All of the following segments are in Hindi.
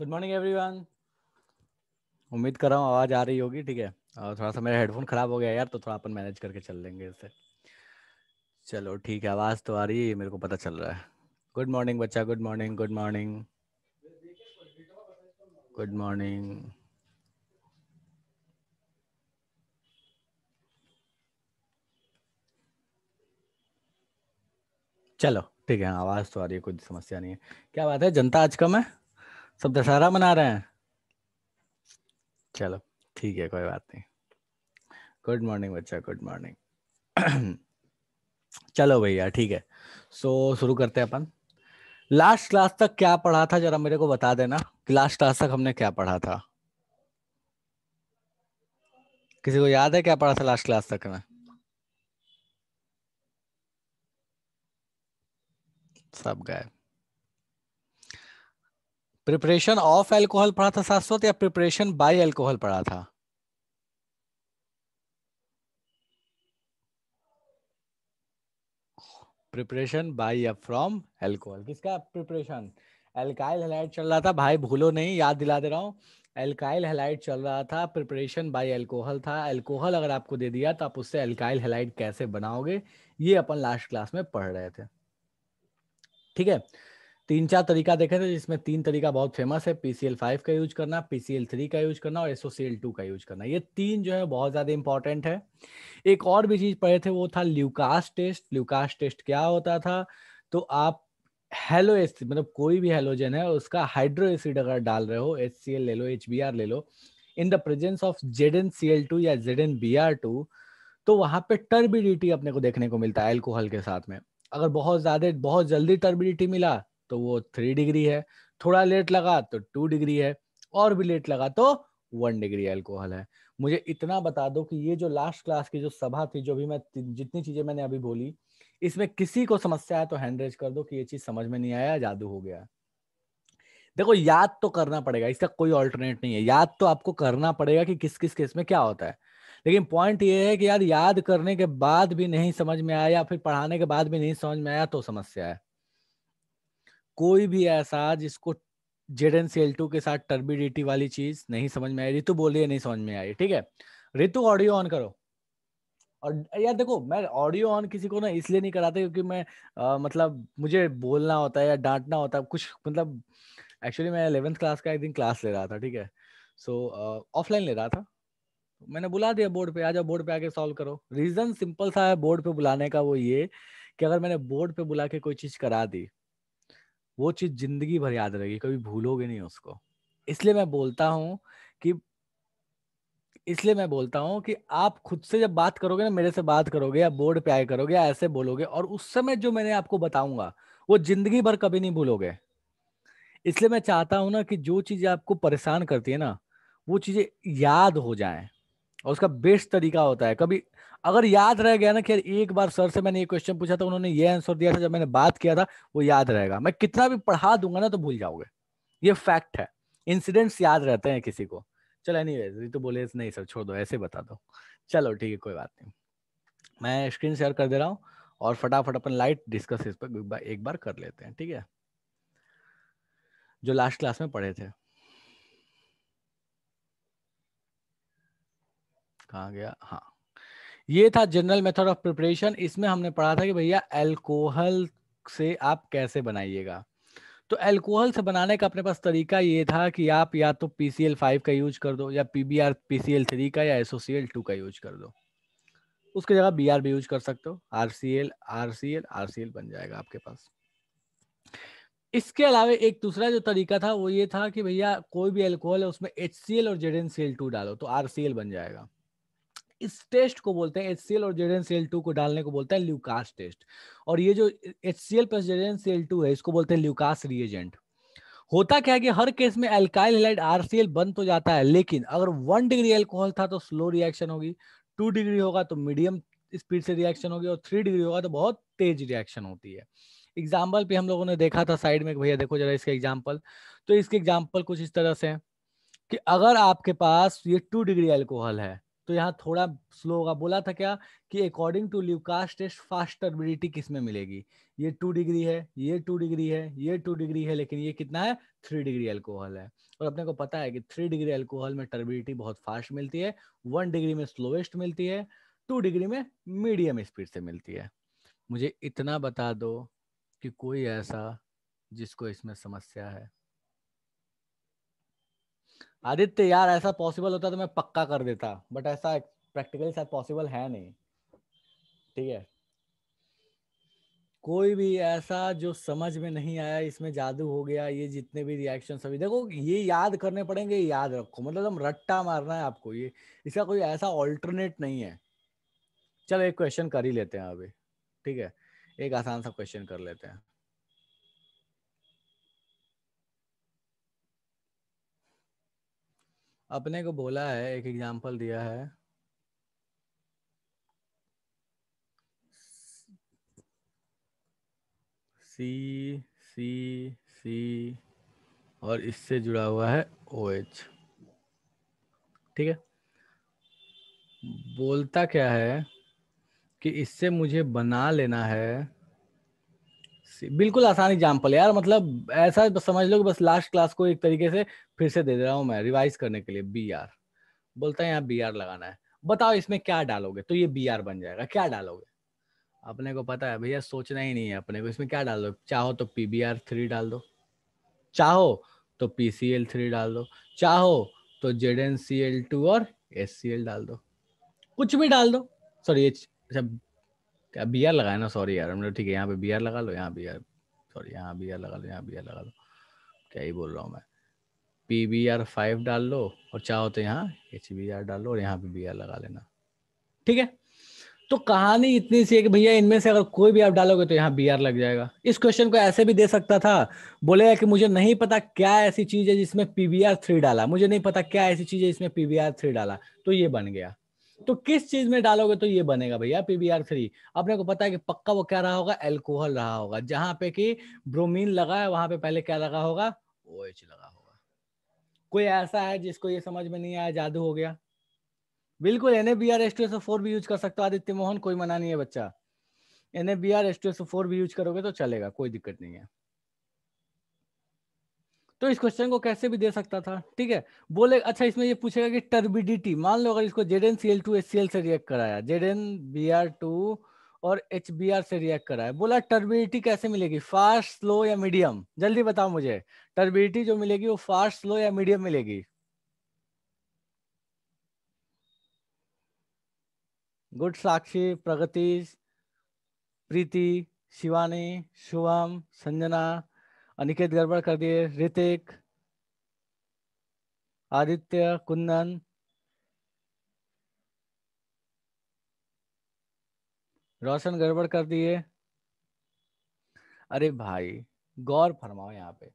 गुड मॉर्निंग एवरीवन उम्मीद कर रहा हूँ आवाज़ आ रही होगी ठीक है और थोड़ा सा मेरा हेडफोन ख़राब हो गया यार तो थोड़ा अपन मैनेज करके चल लेंगे इसे चलो ठीक है आवाज़ तो आ रही है मेरे को पता चल रहा है गुड मॉर्निंग बच्चा good morning good morning good morning चलो ठीक है आवाज तो आ रही है कोई समस्या नहीं है क्या बात है जनता आज कम है सब दशहरा मना रहे हैं चलो ठीक है कोई बात नहीं गुड मॉर्निंग बच्चा गुड मॉर्निंग चलो भैया ठीक है सो so, शुरू करते हैं अपन लास्ट क्लास तक क्या पढ़ा था जरा मेरे को बता देना कि लास्ट क्लास तक हमने क्या पढ़ा था किसी को याद है क्या पढ़ा था लास्ट क्लास तक में सब गए प्रिपरेशन ऑफ एल्कोहल पढ़ा था शाश्वत या प्रिपरेशन बाय एल्कोहल पढ़ा था प्रिपरेशन बाय या फ्रॉम एल्कोहल किसका प्रिपरेशन एल्काइल हेलाइट चल रहा था भाई भूलो नहीं याद दिला दे रहा हूं एल्काइल हेलाइट चल रहा था प्रिपरेशन बाय एल्कोहल था एल्कोहल अगर आपको दे दिया तो आप उससे एल्काइल हेलाइट कैसे बनाओगे ये अपन लास्ट क्लास में पढ़ रहे थे ठीक है तीन चार तरीका देखे थे जिसमें तीन तरीका बहुत फेमस है पीसीएल फाइव का यूज करना पीसीएल थ्री का यूज करना और एसओसीएल टू का यूज करना ये तीन जो है बहुत ज्यादा इंपॉर्टेंट है एक और भी चीज पढ़े थे वो था ल्यूकास टेस्ट ल्यूकास टेस्ट क्या होता था तो आप हेलो एसिड मतलब कोई भी हेलोजन है उसका हाइड्रो एसिड अगर डाल रहे हो एच ले लो एच ले लो in the presence of Z N या जेड एन तो वहां पे टर्बिडिटी अपने को देखने को मिलता है एल्कोहल के साथ में अगर बहुत ज्यादा बहुत जल्दी टर्बिडिटी मिला तो वो थ्री डिग्री है थोड़ा लेट लगा तो टू डिग्री है और भी लेट लगा तो वन डिग्री अल्कोहल है मुझे इतना बता दो कि ये जो लास्ट क्लास की जो सभा थी जो भी मैं जितनी चीजें मैंने अभी बोली इसमें किसी को समस्या है तो हैंड रेज कर दो कि ये चीज समझ में नहीं आया जादू हो गया देखो याद तो करना पड़ेगा इसका कोई ऑल्टरनेट नहीं है याद तो आपको करना पड़ेगा कि किस किस केस में क्या होता है लेकिन पॉइंट ये है कि यार याद करने के बाद भी नहीं समझ में आया या फिर पढ़ाने के बाद भी नहीं समझ में आया तो समस्या है कोई भी ऐसा जिसको Z N C L two के साथ टर्बिडिटी वाली चीज नहीं समझ में आई रितु बोलिए नहीं समझ में आई ठीक है रितु ऑडियो ऑन करो और यार देखो मैं ऑडियो ऑन किसी को ना इसलिए नहीं कराते क्योंकि मैं आ, मतलब मुझे बोलना होता है या डांटना होता है कुछ मतलब एक्चुअली मैं इलेवेंथ क्लास का एक दिन क्लास ले रहा था ठीक है सो ऑफलाइन ले रहा था मैंने बुला दिया बोर्ड पे आ जाओ बोर्ड पे आके सॉल्व करो रीजन सिंपल सा है बोर्ड पे बुलाने का वो ये कि अगर मैंने बोर्ड पे बुला के कोई चीज करा दी वो चीज जिंदगी भर याद रहेगी कभी भूलोगे नहीं उसको इसलिए मैं बोलता हूँ कि इसलिए मैं बोलता हूँ कि आप खुद से जब बात करोगे ना मेरे से बात करोगे या बोर्ड पे आए करोगे या ऐसे बोलोगे और उस समय जो मैंने आपको बताऊंगा वो जिंदगी भर कभी नहीं भूलोगे इसलिए मैं चाहता हूँ ना कि जो चीजें आपको परेशान करती है ना वो चीजें याद हो जाए और उसका बेस्ट तरीका होता है कभी अगर याद रह गया ना कि एक बार सर से मैंने ये क्वेश्चन पूछा था उन्होंने ये आंसर दिया था जब मैंने बात किया था वो याद रहेगा मैं कितना भी पढ़ा दूंगा ना तो भूल जाओगे ये फैक्ट है इंसिडेंट्स याद रहते हैं किसी को चलो एनी वेज तो बोले नहीं सर छोड़ दो ऐसे बता दो चलो ठीक है कोई बात नहीं मैं स्क्रीन शेयर कर दे रहा हूँ और फटाफट अपन लाइट डिस्कस इस पर एक बार कर लेते हैं ठीक है जो लास्ट क्लास में पढ़े थे कहाँ गया हाँ ये था जनरल मेथड ऑफ प्रिपरेशन इसमें हमने पढ़ा था कि भैया एल्कोहल से आप कैसे बनाइएगा तो एल्कोहल से बनाने का अपने पास तरीका ये था कि आप या तो पी फाइव का यूज कर दो या P B R P C L three का या एसओ सी एल टू का यूज कर दो उसके जगह बी आर भी यूज कर सकते हो R C L R C L R C L बन जाएगा आपके पास इसके अलावा एक दूसरा जो तरीका था वो ये था कि भैया कोई भी एल्कोहल है उसमें एच सी एल और Z N C L two डालो तो आर सी एल बन जाएगा इस टेस्ट को बोलते हैं एच सी एल और Z N C L two को डालने को बोलते हैं ल्यूकास टेस्ट और ये जो H C L plus Z N C L two है इसको बोलते हैं ल्यूकास रिएजेंट होता क्या है कि हर केस में एल्काइल हेलाइड आरसीएल बंद तो जाता है लेकिन अगर वन डिग्री एल्कोहल था तो स्लो रिएक्शन होगी टू डिग्री होगा तो मीडियम स्पीड से रिएक्शन होगी और थ्री डिग्री होगा तो बहुत तेज रिएक्शन होती है एग्जाम्पल पे हम लोगों ने देखा था साइड में भैया देखो जरा इसका एग्जाम्पल तो इसके एग्जाम्पल कुछ इस तरह से है कि अगर आपके पास ये टू डिग्री एल्कोहल है तो यहाँ थोड़ा स्लो होगा बोला था क्या कि according to Lucas test fast turbidity किस में मिलेगी ये टू डिग्री है ये टू डिग्री है ये टू डिग्री है लेकिन ये कितना है थ्री डिग्री एल्कोहल है और अपने को पता है कि थ्री डिग्री एल्कोहल में टर्बिलिटी बहुत फास्ट मिलती है वन डिग्री में स्लोएस्ट मिलती है टू डिग्री में मीडियम स्पीड से मिलती है मुझे इतना बता दो कि कोई ऐसा जिसको इसमें समस्या है आदित्य यार ऐसा पॉसिबल होता तो मैं पक्का कर देता बट ऐसा प्रैक्टिकली शायद पॉसिबल है नहीं ठीक है कोई भी ऐसा जो समझ में नहीं आया इसमें जादू हो गया ये जितने भी रिएक्शन सभी देखो ये याद करने पड़ेंगे याद रखो मतलब हम रट्टा मारना है आपको ये इसका कोई ऐसा ऑल्टरनेट नहीं है चलो एक क्वेश्चन कर ही लेते हैं अभी ठीक है एक आसान सा क्वेश्चन कर लेते हैं अपने को बोला है एक एग्जांपल दिया है सी सी सी और इससे जुड़ा हुआ है ओ एच ठीक है बोलता क्या है कि इससे मुझे बना लेना है सी बिल्कुल आसान एग्जाम्पल यार मतलब ऐसा समझ लो कि बस लास्ट क्लास को एक तरीके से फिर से दे दे रहा हूँ मैं रिवाइज करने के लिए बी आर बोलता है यहाँ बी आर लगाना है बताओ इसमें क्या डालोगे तो ये बी आर बन जाएगा क्या डालोगे अपने को पता है भैया सोचना ही नहीं है अपने को इसमें क्या डाल दो चाहो तो पी बी आर थ्री डाल दो चाहो तो पी सी एल थ्री डाल दो चाहो तो Z N C L two और एस सी एल डाल दो कुछ भी डाल दो सॉरी ये अच्छा, क्या बी आर लगाया ना सॉरी यार ठीक है यहाँ पे बी आर लगा लो यहाँ बी आर सॉरी यहाँ बी आर लगा लो यहाँ बी आर लगा लो क्या ही बोल रहा हूँ मैं पी बी आर फाइव डाल लो और चाहो तो यहाँ एच बी आर डाल लो और यहाँ पे बी आर लगा लेना ठीक है तो कहानी इतनी सी है कि भैया इनमें से अगर कोई भी आप डालोगे तो यहाँ बी आर लग जाएगा इस क्वेश्चन को ऐसे भी दे सकता था बोलेगा कि मुझे नहीं पता क्या ऐसी चीज है जिसमें पी बी आर थ्री डाला मुझे नहीं पता क्या ऐसी चीज है जिसमें पी बी आर थ्री डाला तो ये बन गया तो किस चीज में डालोगे तो ये बनेगा भैया पीबीआर थ्री अपने को पता है कि पक्का वो क्या रहा होगा एल्कोहल रहा होगा जहां पे कि ब्रोमीन लगा है वहां पे पहले क्या लगा होगा ओ OH लगा होगा कोई ऐसा है जिसको ये समझ में नहीं आया जादू हो गया बिल्कुल N A B R S two four भी यूज कर सकते हो आदित्य मोहन कोई मना नहीं है बच्चा N A B R S two four भी यूज करोगे तो चलेगा कोई दिक्कत नहीं है तो इस क्वेश्चन को कैसे भी दे सकता था ठीक है बोले अच्छा इसमें ये पूछेगा कि टर्बिडिटी मान लो अगर इसको N C L two H C L से रिएक्ट कराया एन बी आर टू और एच बी आर से रिएक्ट कराया बोला टर्बिडिटी कैसे मिलेगी फास्ट स्लो या मीडियम जल्दी बताओ मुझे टर्बिडिटी जो मिलेगी वो फास्ट स्लो या मीडियम मिलेगी गुड साक्षी प्रगति प्रीति शिवानी शुभम संजना अनिकेत गड़बड़ कर दिए ऋतिक आदित्य कुंदन रोशन गड़बड़ कर दिए अरे भाई गौर फरमाओ यहाँ पे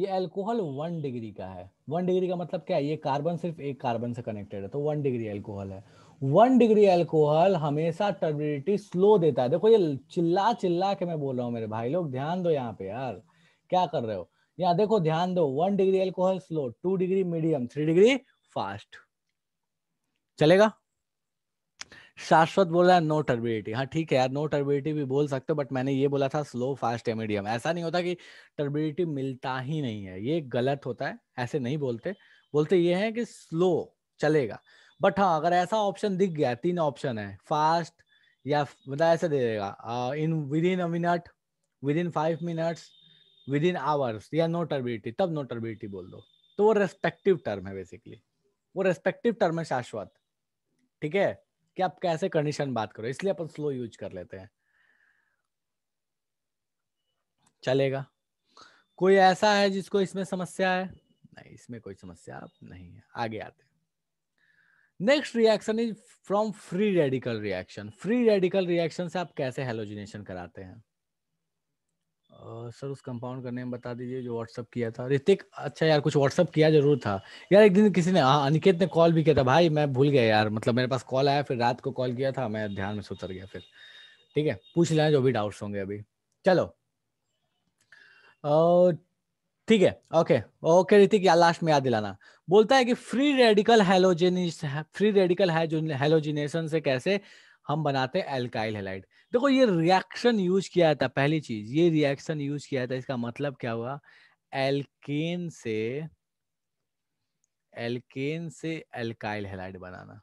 ये अल्कोहल वन डिग्री का है वन डिग्री का मतलब क्या है ये कार्बन सिर्फ एक कार्बन से कनेक्टेड है तो वन डिग्री अल्कोहल है वन डिग्री अल्कोहल हमेशा टर्बिडिटी स्लो देता है देखो ये चिल्ला चिल्ला के मैं बोल रहा हूँ मेरे भाई लोग ध्यान दो यहाँ पे यार क्या कर रहे हो यहाँ देखो ध्यान दो one degree alcohol slow two degree medium three degree fast चलेगा शाश्वत बोल रहा है नो टर्बिडिटी हाँ ठीक है यार नो टर्बिडिटी भी बोल सकते हो बट मैंने ये बोला था स्लो फास्ट या मीडियम ऐसा नहीं होता कि टर्बिडिटी मिलता ही नहीं है ये गलत होता है ऐसे नहीं बोलते बोलते ये है कि स्लो चलेगा बट हाँ अगर ऐसा ऑप्शन दिख गया तीन ऑप्शन है फास्ट या मतलब ऐसे दे देगा in within a minute within five minutes within hours या नो टर्बिलिटी तब नो टर्बिलिटी बोल दो तो वो रेस्पेक्टिव टर्म है बेसिकली वो रेस्पेक्टिव टर्म है शाश्वत ठीक है कि आप कैसे कंडीशन बात करो इसलिए अपन स्लो यूज कर लेते हैं चलेगा कोई ऐसा है जिसको इसमें समस्या है नहीं इसमें कोई समस्या नहीं है आगे आते next reaction is from free radical reaction free radical reaction से आप कैसे हेलोजिनेशन कराते हैं सर उस कंपाउंड का नेम बता दीजिए जो व्हाट्सअप किया था ऋतिक अच्छा यार कुछ व्हाट्सअप किया जरूर था यार एक दिन किसी ने हाँ अनिकेत ने कॉल भी किया था भाई मैं भूल गया यार मतलब मेरे पास कॉल आया फिर रात को कॉल किया था मैं ध्यान में सुतर गया फिर ठीक है पूछ लेना जो भी डाउट्स होंगे अभी चलो ठीक है ओके ओके ऋतिक यार लास्ट में याद दिलाना बोलता है कि free radical halogenation free radical halogenation से कैसे हम बनाते हैं एल्काइल हेलाइड देखो ये रिएक्शन यूज किया था पहली चीज ये रिएक्शन यूज किया था इसका मतलब क्या हुआ एल्केन से एल्केन से एल्काइल हेलाइड बनाना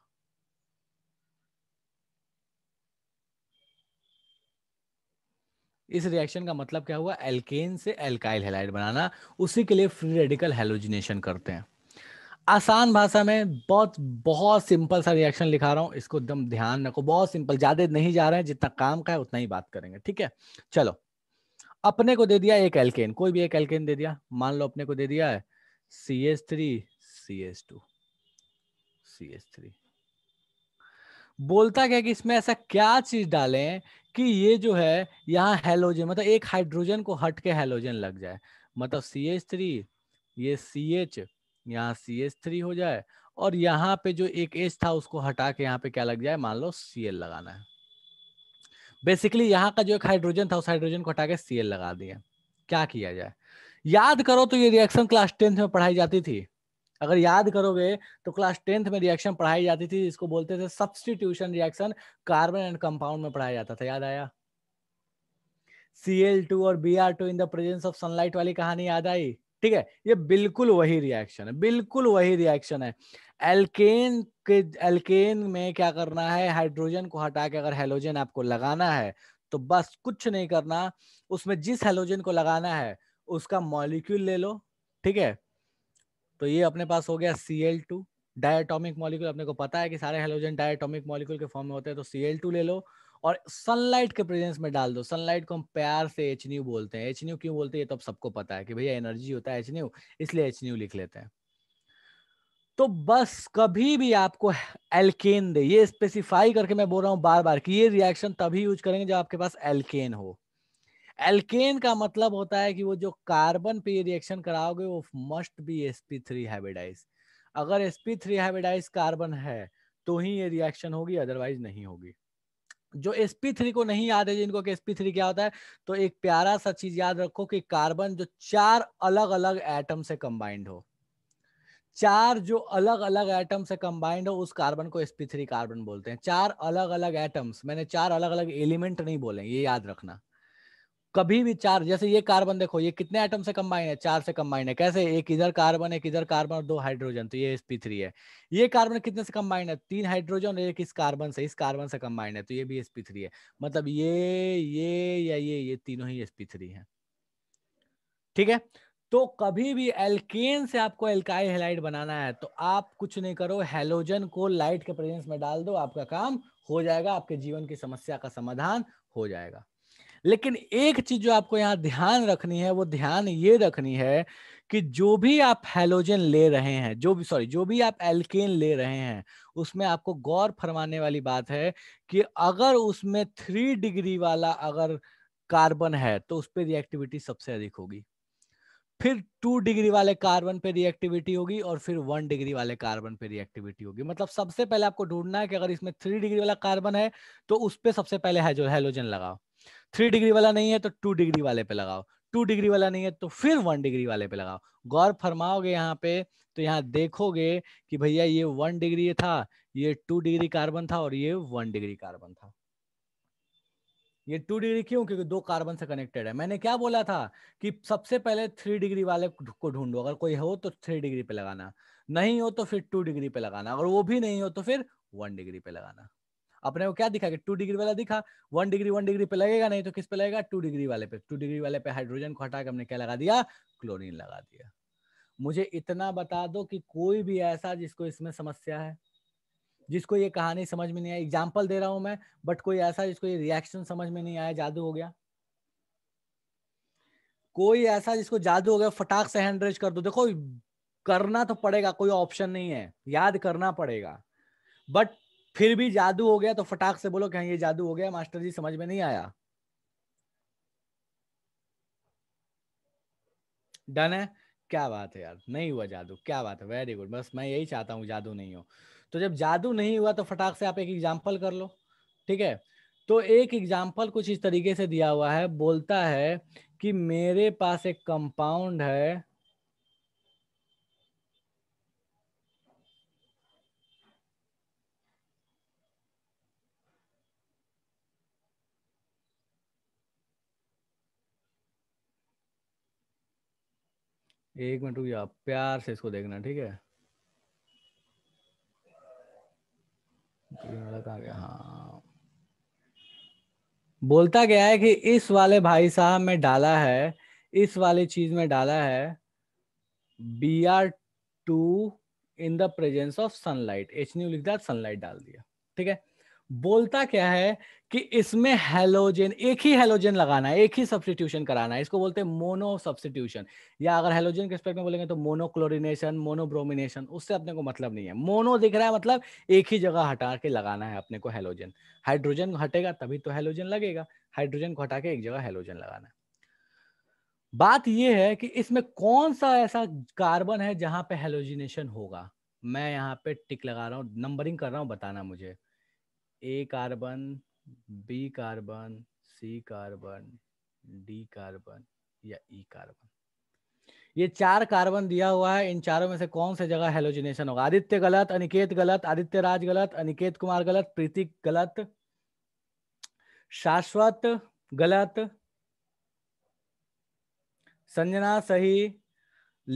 इस रिएक्शन का मतलब क्या हुआ एल्केन से एल्काइल हेलाइड बनाना उसी के लिए फ्री रेडिकल हेलोजिनेशन करते हैं आसान भाषा में बहुत बहुत सिंपल सा रिएक्शन लिखा रहा हूं इसको एकदम ध्यान रखो बहुत सिंपल ज्यादा नहीं जा रहे हैं जितना काम का है उतना ही बात करेंगे ठीक है चलो अपने को दे दिया एक एल्केन कोई भी एक एल्केन दे दिया मान लो अपने को दे दिया है C S three C S two C S three बोलता क्या कि इसमें ऐसा क्या चीज डालें कि ये जो है यहाँ हेलोजन मतलब एक हाइड्रोजन को हट के हेलोजन लग जाए मतलब सी एच थ्री ये सी एच यहाँ सी एच थ्री हो जाए और यहाँ पे जो एक एच था उसको हटा के यहाँ पे क्या लग जाए मान लो सी एल लगाना है बेसिकली यहाँ का जो एक हाइड्रोजन था उस हाइड्रोजन को हटा के सी एल लगा दिया क्या किया जाए याद करो तो ये रिएक्शन क्लास टेंथ में पढ़ाई जाती थी अगर याद करोगे तो क्लास टेंथ में रिएक्शन पढ़ाई जाती थी इसको बोलते थे substitution reaction carbon and compound में पढ़ाया जाता था याद आया सी एल टू और B R two in the presence of sunlight वाली कहानी याद आई ठीक है ये बिल्कुल वही रिएक्शन है बिल्कुल वही रिएक्शन है एल्केन के एल्केन में क्या करना है हाइड्रोजन को हटा के अगर हेलोजन आपको लगाना है तो बस कुछ नहीं करना उसमें जिस हेलोजन को लगाना है उसका मॉलिक्यूल ले लो ठीक है तो ये अपने पास हो गया C L two diatomic molecule अपने को पता है कि सारे हेलोजन डायटोमिक मॉलिक्यूल के फॉर्म में होते हैं तो सी एल टू ले लो और सनलाइट के प्रेजेंस में डाल दो सनलाइट को हम प्यार से एच न्यू बोलते हैं एच न्यू क्यों बोलते हैं ये तो अब सबको पता है कि भैया एनर्जी होता है एच न्यू इसलिए एच न्यू लिख लेते हैं तो बस कभी भी आपको एल्केन दे ये स्पेसिफाई करके मैं बोल रहा हूँ बार बार कि ये रिएक्शन तभी यूज करेंगे जब आपके पास एल्केन हो एल्केन का मतलब होता है कि वो जो कार्बन पे रिएक्शन कराओगे वो must be S P three hybridised अगर S P three hybridised carbon है तो ही ये रिएक्शन होगी अदरवाइज नहीं होगी जो sp3 थ्री को नहीं याद है जिनको कि क्या होता है तो एक प्यारा सा चीज याद रखो कि कार्बन जो चार अलग अलग एटम से कंबाइंड हो चार जो अलग अलग एटम से कंबाइंड हो उस कार्बन को sp3 कार्बन बोलते हैं चार अलग अलग एटम्स मैंने चार अलग अलग एलिमेंट नहीं बोले ये याद रखना कभी भी चार जैसे ये कार्बन देखो ये कितने एटम से कंबाइन है चार से कंबाइन है कैसे एक इधर कार्बन एक इधर कार्बन और दो हाइड्रोजन तो ये एस पी थ्री है ये कार्बन कितने से कंबाइन है तीन हाइड्रोजन एक इस कार्बन से इस कार्बन से कंबाइन है तो ये भी एस पी थ्री है मतलब ये ये या ये ये तीनों ही एस पी थ्री है ठीक है तो कभी भी एल्केन से आपको एल्काइल हेलाइट बनाना है तो आप कुछ नहीं करो हेलोजन को लाइट के प्रेजेंस में डाल दो आपका काम हो जाएगा आपके जीवन की समस्या का समाधान हो जाएगा लेकिन एक चीज जो आपको यहाँ ध्यान रखनी है वो ध्यान ये रखनी है कि जो भी आप हेलोजन ले रहे हैं जो भी सॉरी जो भी आप एल्केन ले रहे हैं उसमें आपको गौर फरमाने वाली बात है कि अगर उसमें थ्री डिग्री वाला अगर कार्बन है तो उस पर रिएक्टिविटी सबसे अधिक होगी फिर टू डिग्री वाले कार्बन पे रिएक्टिविटी होगी और फिर वन डिग्री वाले कार्बन पे रिएक्टिविटी होगी मतलब सबसे पहले आपको ढूंढना है कि अगर इसमें थ्री डिग्री वाला कार्बन है तो उस पर सबसे पहले हेलोजन लगाओ थ्री डिग्री वाला नहीं है तो टू डिग्री वाले पे लगाओ टू डिग्री वाला नहीं है तो फिर वन डिग्री वाले पे लगाओ गौर फरमाओगे यहाँ पे तो यहाँ देखोगे कि भैया ये वन डिग्री था ये टू डिग्री कार्बन था और ये वन डिग्री कार्बन था ये टू डिग्री क्यों क्योंकि दो कार्बन से कनेक्टेड है मैंने क्या बोला था कि सबसे पहले थ्री डिग्री वाले को ढूंढो अगर कोई हो तो थ्री डिग्री पे लगाना नहीं हो तो फिर टू डिग्री पे लगाना अगर वो भी नहीं हो तो फिर वन डिग्री पे लगाना अपने को क्या दिखा कि टू डिग्री वाला दिखा वन डिग्री वन डिग्री पे लगेगा नहीं तो किस पे लगेगा टू डिग्री वाले पे टू डिग्री वाले पे हाइड्रोजन को हटा के हमने क्या लगा दिया क्लोरीन लगा दिया मुझे इतना बता दो कि कोई भी ऐसा जिसको इसमें समस्या है जिसको ये कहानी समझ में नहीं आई एग्जाम्पल दे रहा हूं मैं बट कोई ऐसा जिसको ये रिएक्शन समझ में नहीं आया जादू हो गया कोई ऐसा जिसको जादू हो गया फटाक से हैंड रेज कर दो देखो करना तो पड़ेगा कोई ऑप्शन नहीं है याद करना पड़ेगा बट फिर भी जादू हो गया तो फटाक से बोलो कहीं हाँ, ये जादू हो गया मास्टर जी समझ में नहीं आया डन है क्या बात है यार नहीं हुआ जादू क्या बात है वेरी गुड बस मैं यही चाहता हूँ जादू नहीं हो तो जब जादू नहीं हुआ तो फटाक से आप एक एग्जाम्पल कर लो ठीक है तो एक एग्जाम्पल कुछ इस तरीके से दिया हुआ है बोलता है कि मेरे पास एक कंपाउंड है एक मिनट रुकिए आप प्यार से इसको देखना ठीक है गया हाँ बोलता गया है कि इस वाले भाई साहब में डाला है इस वाली चीज में डाला है B R two in the presence of sunlight H nu लिख दिया सनलाइट डाल दिया ठीक है बोलता क्या है कि इसमें हेलोजन एक ही हेलोजन लगाना है एक ही सब्सटीट्यूशन कराना है इसको बोलते हैं मोनो सब्सटीट्यूशन या अगर हेलोजन के रिस्पेक्ट में बोलेंगे तो मोनोक्लोरिनेशन मोनोब्रोमिनेशन उससे अपने को मतलब नहीं है मोनो दिख रहा है मतलब एक ही जगह हटा के लगाना है अपने को हेलोजन हाइड्रोजन हटेगा तभी तो हेलोजन लगेगा हाइड्रोजन को हटा के एक जगह हेलोजन लगाना है बात यह है कि इसमें कौन सा ऐसा कार्बन है जहां पे हेलोजिनेशन होगा मैं यहाँ पे टिक लगा रहा हूँ नंबरिंग कर रहा हूँ बताना मुझे A carbon B carbon C carbon D carbon या ई e कार्बन ये चार कार्बन दिया हुआ है इन चारों में से कौन से जगह हेलोजिनेशन होगा आदित्य गलत अनिकेत गलत आदित्य राज गलत अनिकेत कुमार गलत प्रीतिक गलत शाश्वत गलत संजना सही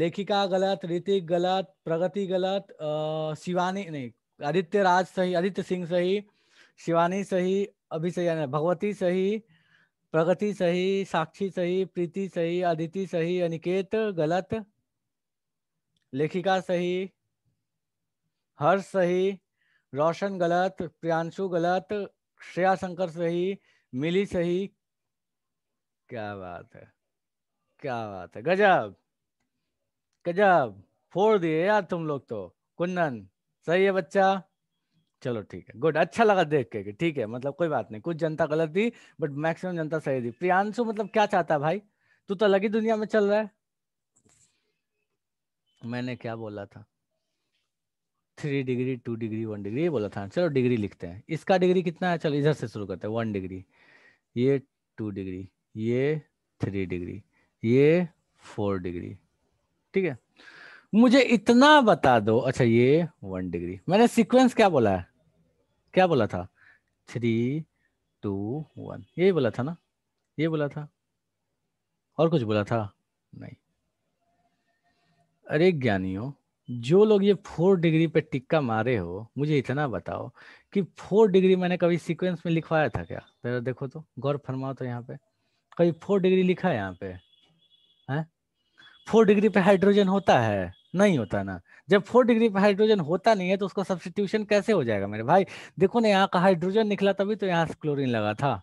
लेखिका गलत ऋतिक गलत प्रगति गलत शिवानी नहीं आदित्य राज सही आदित्य सिंह सही शिवानी सही अभी सही यानी भगवती सही प्रगति सही साक्षी सही प्रीति सही अदिति सही अनिकेत गलत लेखिका सही हर्ष सही रोशन गलत प्रियांशु गलत श्रेया शंकर सही मिली सही क्या बात है क्या बात है गजब गजब फोड़ दिए यार तुम लोग तो कुंदन सही है बच्चा चलो ठीक है गुड अच्छा लगा देख के ठीक है मतलब कोई बात नहीं कुछ जनता गलत थी बट मैक्सिमम जनता सही थी प्रियांशु मतलब क्या चाहता है भाई तू तो अलग ही दुनिया में चल रहा है मैंने क्या बोला था three degree two degree one degree ये बोला था चलो डिग्री लिखते हैं इसका डिग्री कितना है चलो इधर से शुरू करते हैं वन डिग्री ये टू डिग्री ये थ्री डिग्री ये फोर डिग्री ठीक है मुझे इतना बता दो अच्छा ये वन डिग्री मैंने सीक्वेंस क्या बोला है क्या बोला था थ्री टू वन यही बोला था ना ये बोला था और कुछ बोला था नहीं अरे ज्ञानियों जो लोग ये फोर डिग्री पे टिक्का मारे हो मुझे इतना बताओ कि फोर डिग्री मैंने कभी सीक्वेंस में लिखवाया था क्या जरा देखो तो गौर फरमाओ तो यहाँ पे कभी फोर डिग्री लिखा है यहाँ पे है फोर डिग्री पे हाइड्रोजन होता है नहीं होता ना जब फोर डिग्री पे हाइड्रोजन होता नहीं है तो उसका सब्सटीट्यूशन कैसे हो जाएगा मेरे भाई देखो ना यहाँ का हाइड्रोजन निकला तभी तो यहाँ से क्लोरीन लगा था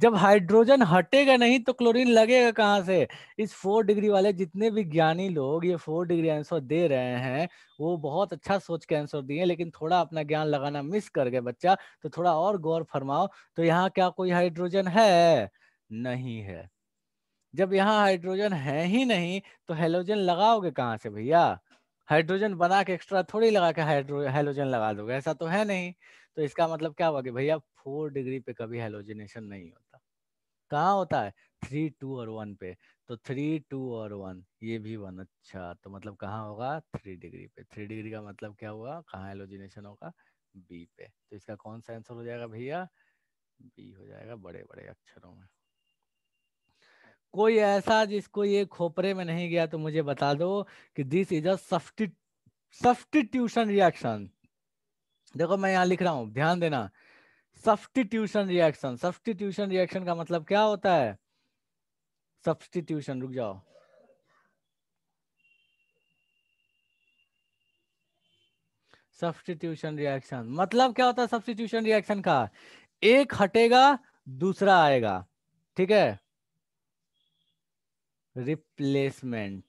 जब हाइड्रोजन हटेगा नहीं तो क्लोरीन लगेगा कहाँ से इस फोर डिग्री वाले जितने भी ज्ञानी लोग ये फोर डिग्री आंसर दे रहे हैं वो बहुत अच्छा सोच के आंसर दिए लेकिन थोड़ा अपना ज्ञान लगाना मिस कर गए बच्चा तो थोड़ा और गौर फरमाओ तो यहाँ क्या कोई हाइड्रोजन है नहीं है जब यहाँ हाइड्रोजन है ही नहीं तो हेलोजन लगाओगे कहाँ से भैया हाइड्रोजन बना के एक्स्ट्रा थोड़ी लगा के हाइड्रो हेलोजन लगा दोगे ऐसा तो है नहीं तो इसका मतलब क्या हुआ कि भैया फोर डिग्री पे कभी हेलोजनेशन नहीं होता कहाँ होता है थ्री टू और वन पे तो थ्री टू और वन ये भी वन अच्छा तो मतलब कहाँ होगा थ्री डिग्री पे थ्री डिग्री का मतलब क्या हुआ कहाँ हेलोजिनेशन होगा बी पे तो इसका कौन सा आंसर हो जाएगा भैया बी हो जाएगा बड़े बड़े अक्षरों में कोई ऐसा जिसको ये खोपरे में नहीं गया तो मुझे बता दो कि दिस इज अ रिएक्शन देखो मैं यहाँ लिख रहा हूं ध्यान देना सब्सटीट्यूशन रिएक्शन सब्सटीट्यूशन रिएक्शन का मतलब क्या होता है सब्सटीट्यूशन रुक जाओ सब्सटीट्यूशन रिएक्शन मतलब क्या होता है सब्सटीट्यूशन रिएक्शन का एक हटेगा दूसरा आएगा ठीक है replacement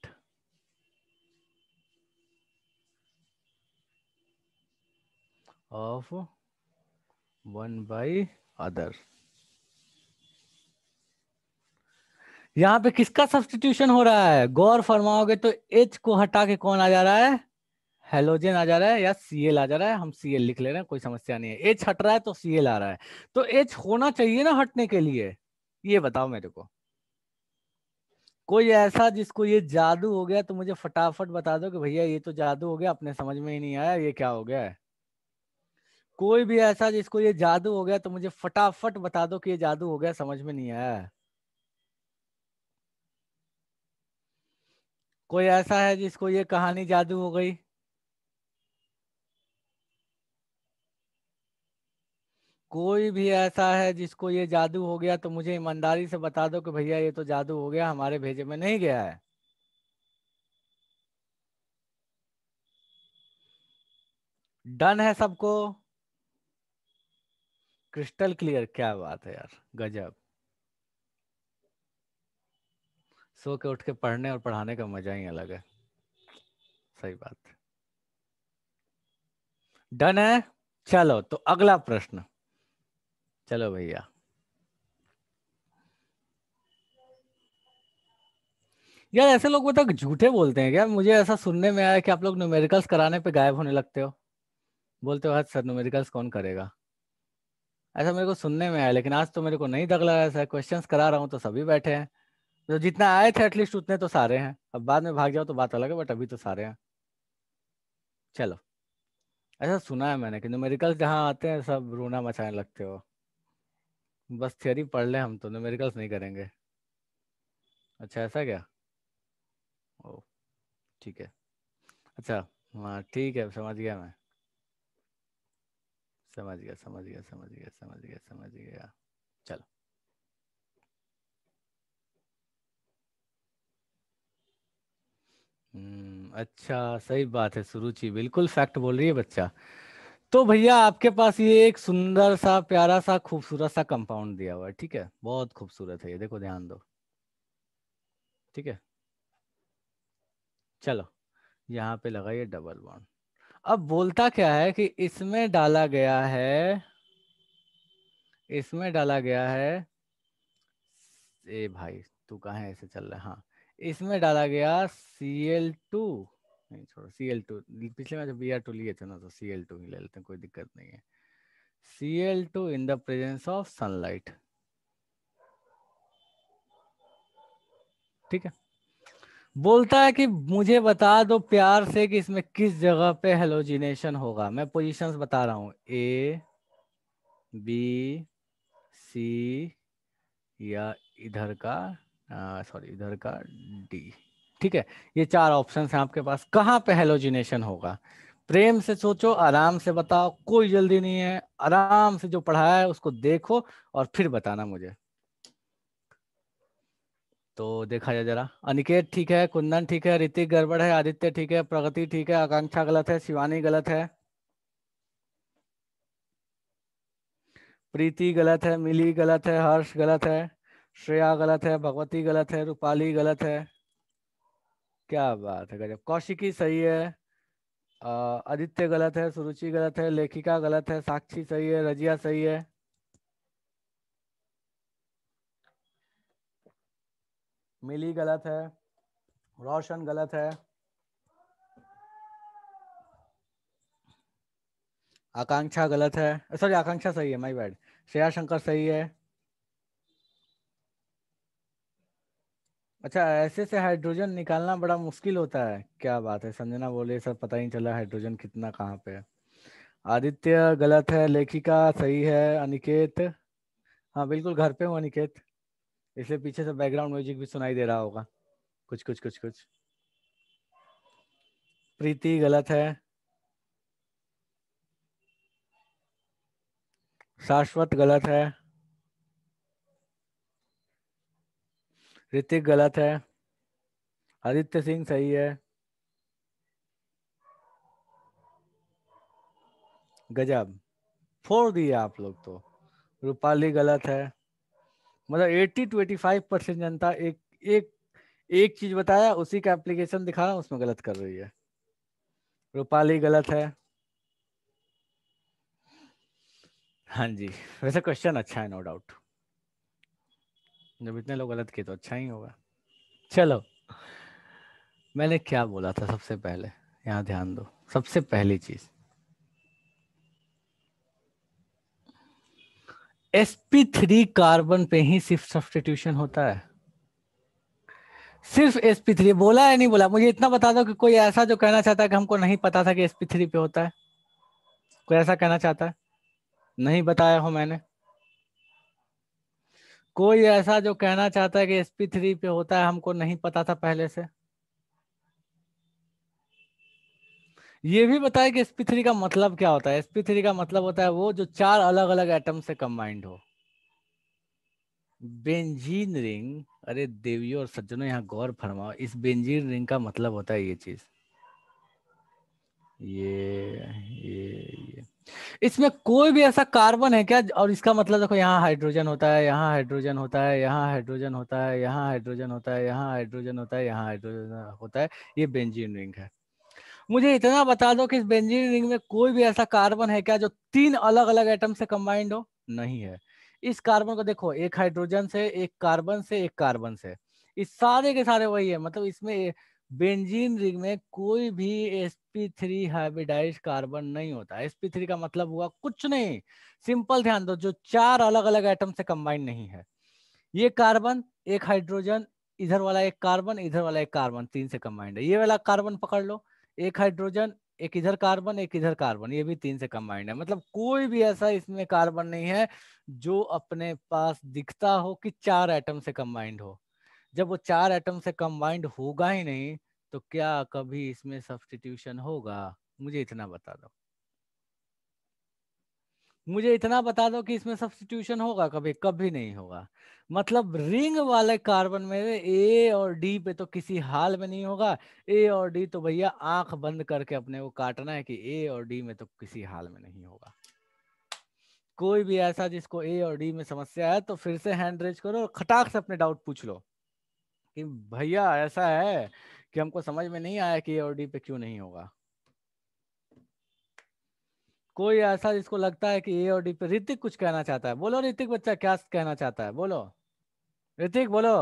of one by other यहां पे किसका सब्सटीट्यूशन हो रहा है गौर फरमाओगे तो एच को हटा के कौन आ जा रहा है हेलोजन आ जा रहा है या सीएल आ जा रहा है हम सीएल लिख ले रहे हैं कोई समस्या नहीं है एच हट रहा है तो सीएल आ रहा है तो एच होना चाहिए ना हटने के लिए ये बताओ मेरे को कोई ऐसा जिसको ये जादू हो गया तो मुझे फटाफट बता दो कि भैया ये तो जादू हो गया अपने समझ में ही नहीं आया ये क्या हो गया है कोई भी ऐसा जिसको ये जादू हो गया तो मुझे फटाफट बता दो कि ये जादू हो गया समझ में नहीं आया कोई ऐसा है जिसको ये कहानी जादू हो गई कोई भी ऐसा है जिसको ये जादू हो गया तो मुझे ईमानदारी से बता दो कि भैया ये तो जादू हो गया हमारे भेजे में नहीं गया है डन है सबको क्रिस्टल क्लियर क्या बात है यार गजब सो के उठ के पढ़ने और पढ़ाने का मजा ही अलग है सही बात डन है चलो तो अगला प्रश्न चलो भैया यार ऐसे लोग बता झूठे बोलते हैं क्या मुझे ऐसा सुनने में आया कि आप लोग न्यूमेरिकल्स कराने पे गायब होने लगते हो बोलते हो हद सर न्यूमेरिकल्स कौन करेगा ऐसा मेरे को सुनने में आया लेकिन आज तो मेरे को नहीं दग लगा ऐसा क्वेश्चंस करा रहा हूँ तो सभी बैठे हैं तो जितना आए थे एटलीस्ट उतने तो सारे हैं अब बाद में भाग जाओ तो बात अलग है बट अभी तो सारे हैं चलो ऐसा सुना है मैंने कि न्यूमेरिकल्स जहाँ आते हैं सब रोना मचाने लगते हो बस थियोरी पढ़ लें हम तो न्यूमेरिकल्स नहीं करेंगे अच्छा ऐसा क्या ओ ठीक है अच्छा हाँ ठीक है समझ गया मैं समझ गया समझ गया समझ गया समझ गया समझ गया चलो हम्म, अच्छा सही बात है सुरुचि बिल्कुल फैक्ट बोल रही है बच्चा तो भैया आपके पास ये एक सुंदर सा प्यारा सा खूबसूरत सा कंपाउंड दिया हुआ है ठीक है बहुत खूबसूरत है ये देखो ध्यान दो ठीक है चलो यहाँ पे लगाइए डबल बॉन्ड अब बोलता क्या है कि इसमें डाला गया है इसमें डाला गया है ए भाई तू कहा ऐसे चल रहा है हाँ इसमें डाला गया सी एल टू नहीं छोड़ो सी एल टू पिछले में बी आर टू लिए थे ना तो सी एल टू ही ले लेते हैं कोई दिक्कत नहीं है C L two in the presence of sunlight ठीक है बोलता है कि मुझे बता दो प्यार से कि इसमें किस जगह पे हेलोजिनेशन होगा मैं पोजीशंस बता रहा हूं ए बी सी या इधर का सॉरी इधर का डी ठीक है ये चार ऑप्शन है आपके पास कहाँ पे हेलोजिनेशन होगा प्रेम से सोचो आराम से बताओ कोई जल्दी नहीं है आराम से जो पढ़ाया है उसको देखो और फिर बताना मुझे तो देखा जाए जरा अनिकेत ठीक है कुंदन ठीक है ऋतिक गड़बड़ है आदित्य ठीक है प्रगति ठीक है आकांक्षा गलत है शिवानी गलत है प्रीति गलत है मिली गलत है हर्ष गलत है श्रेया गलत है भगवती गलत है रूपाली गलत है क्या बात है गजब कौशिकी सही है आदित्य गलत है सुरुचि गलत है लेखिका गलत है साक्षी सही है रजिया सही है मिली गलत है रोशन गलत है आकांक्षा गलत है सॉरी आकांक्षा सही है माय बैड श्रेया शंकर सही है अच्छा ऐसे से हाइड्रोजन निकालना बड़ा मुश्किल होता है क्या बात है संजना बोले सर पता ही चला हाइड्रोजन कितना कहाँ पे है आदित्य गलत है लेखिका सही है अनिकेत हाँ बिल्कुल घर पे हूँ अनिकेत इसलिए पीछे से बैकग्राउंड म्यूजिक भी सुनाई दे रहा होगा कुछ कुछ कुछ कुछ प्रीति गलत है शाश्वत गलत है ऋतिक गलत है आदित्य सिंह सही है गजब फोड़ दिए आप लोग तो रूपाली गलत है मतलब 80 टू 85 परसेंट जनता एक एक एक चीज बताया उसी का एप्लीकेशन दिखा रहा हूँ उसमें गलत कर रही है रूपाली गलत है हाँ जी वैसे क्वेश्चन अच्छा है नो डाउट जब इतने लोग गलत किए तो अच्छा ही होगा चलो मैंने क्या बोला था सबसे पहले यहाँ ध्यान दो सबसे पहली चीज sp3 कार्बन पे ही सिर्फ सब्सटीट्यूशन होता है सिर्फ sp3 बोला या नहीं बोला मुझे इतना बता दो कि कोई ऐसा जो कहना चाहता है कि हमको नहीं पता था कि sp3 पे होता है कोई ऐसा कहना चाहता है नहीं बताया हो मैंने कोई ऐसा जो कहना चाहता है कि एसपी थ्री पे होता है हमको नहीं पता था पहले से ये भी बताए कि एसपी थ्री का मतलब क्या होता है एसपी थ्री का मतलब होता है वो जो चार अलग अलग एटम से कंबाइंड हो बेंजीन रिंग अरे देवियों और सज्जनों यहाँ गौर फरमाओ इस बेंजीन रिंग का मतलब होता है ये चीज ये ये ये इसमें कोई भी ऐसा कार्बन है क्या और इसका मतलब देखो यहाँ हाइड्रोजन होता है यहाँ हाइड्रोजन होता है यहाँ हाइड्रोजन होता है यहाँ हाइड्रोजन होता है यहाँ हाइड्रोजन होता है यहाँ हाइड्रोजन होता है ये बेंजीन रिंग है मुझे इतना बता दो कि इस बेंजीन रिंग में कोई भी ऐसा कार्बन है क्या जो तीन अलग अलग एटम से कंबाइंड हो नहीं है इस कार्बन को देखो एक हाइड्रोजन से एक कार्बन से एक कार्बन से इस सारे के सारे वही है मतलब इसमें बेंजीन रिंग में कोई भी sp3 हाइब्रिडाइज कार्बन नहीं होता sp3 का मतलब हुआ कुछ नहीं सिंपल ध्यान दो जो चार अलग अलग एटम से कंबाइन नहीं है ये कार्बन एक हाइड्रोजन इधर वाला एक कार्बन इधर वाला एक कार्बन तीन से कंबाइंड है ये वाला कार्बन पकड़ लो एक हाइड्रोजन एक इधर कार्बन एक इधर कार्बन ये भी तीन से कंबाइंड है मतलब कोई भी ऐसा इसमें कार्बन नहीं है जो अपने पास दिखता हो कि चार एटम से कंबाइंड हो जब वो चार एटम से कंबाइंड होगा ही नहीं तो क्या कभी इसमें सब्सटीट्यूशन होगा मुझे इतना बता दो मुझे इतना बता दो कि इसमें सब्सटीट्यूशन होगा कभी कभी नहीं होगा मतलब रिंग वाले कार्बन में ए और डी पे तो किसी हाल में नहीं होगा ए और डी तो भैया आंख बंद करके अपने को काटना है कि ए और डी में तो किसी हाल में नहीं होगा कोई भी ऐसा जिसको ए और डी में समस्या है तो फिर से हैंड रेज करो और खटाक से अपने डाउट पूछ लो कि भैया ऐसा है कि हमको समझ में नहीं आया कि ए और डी पे क्यों नहीं होगा कोई ऐसा जिसको लगता है कि ए और डी पे ऋतिक कुछ कहना चाहता है बोलो ऋतिक बच्चा क्या कहना चाहता है बोलो ऋतिक बोलो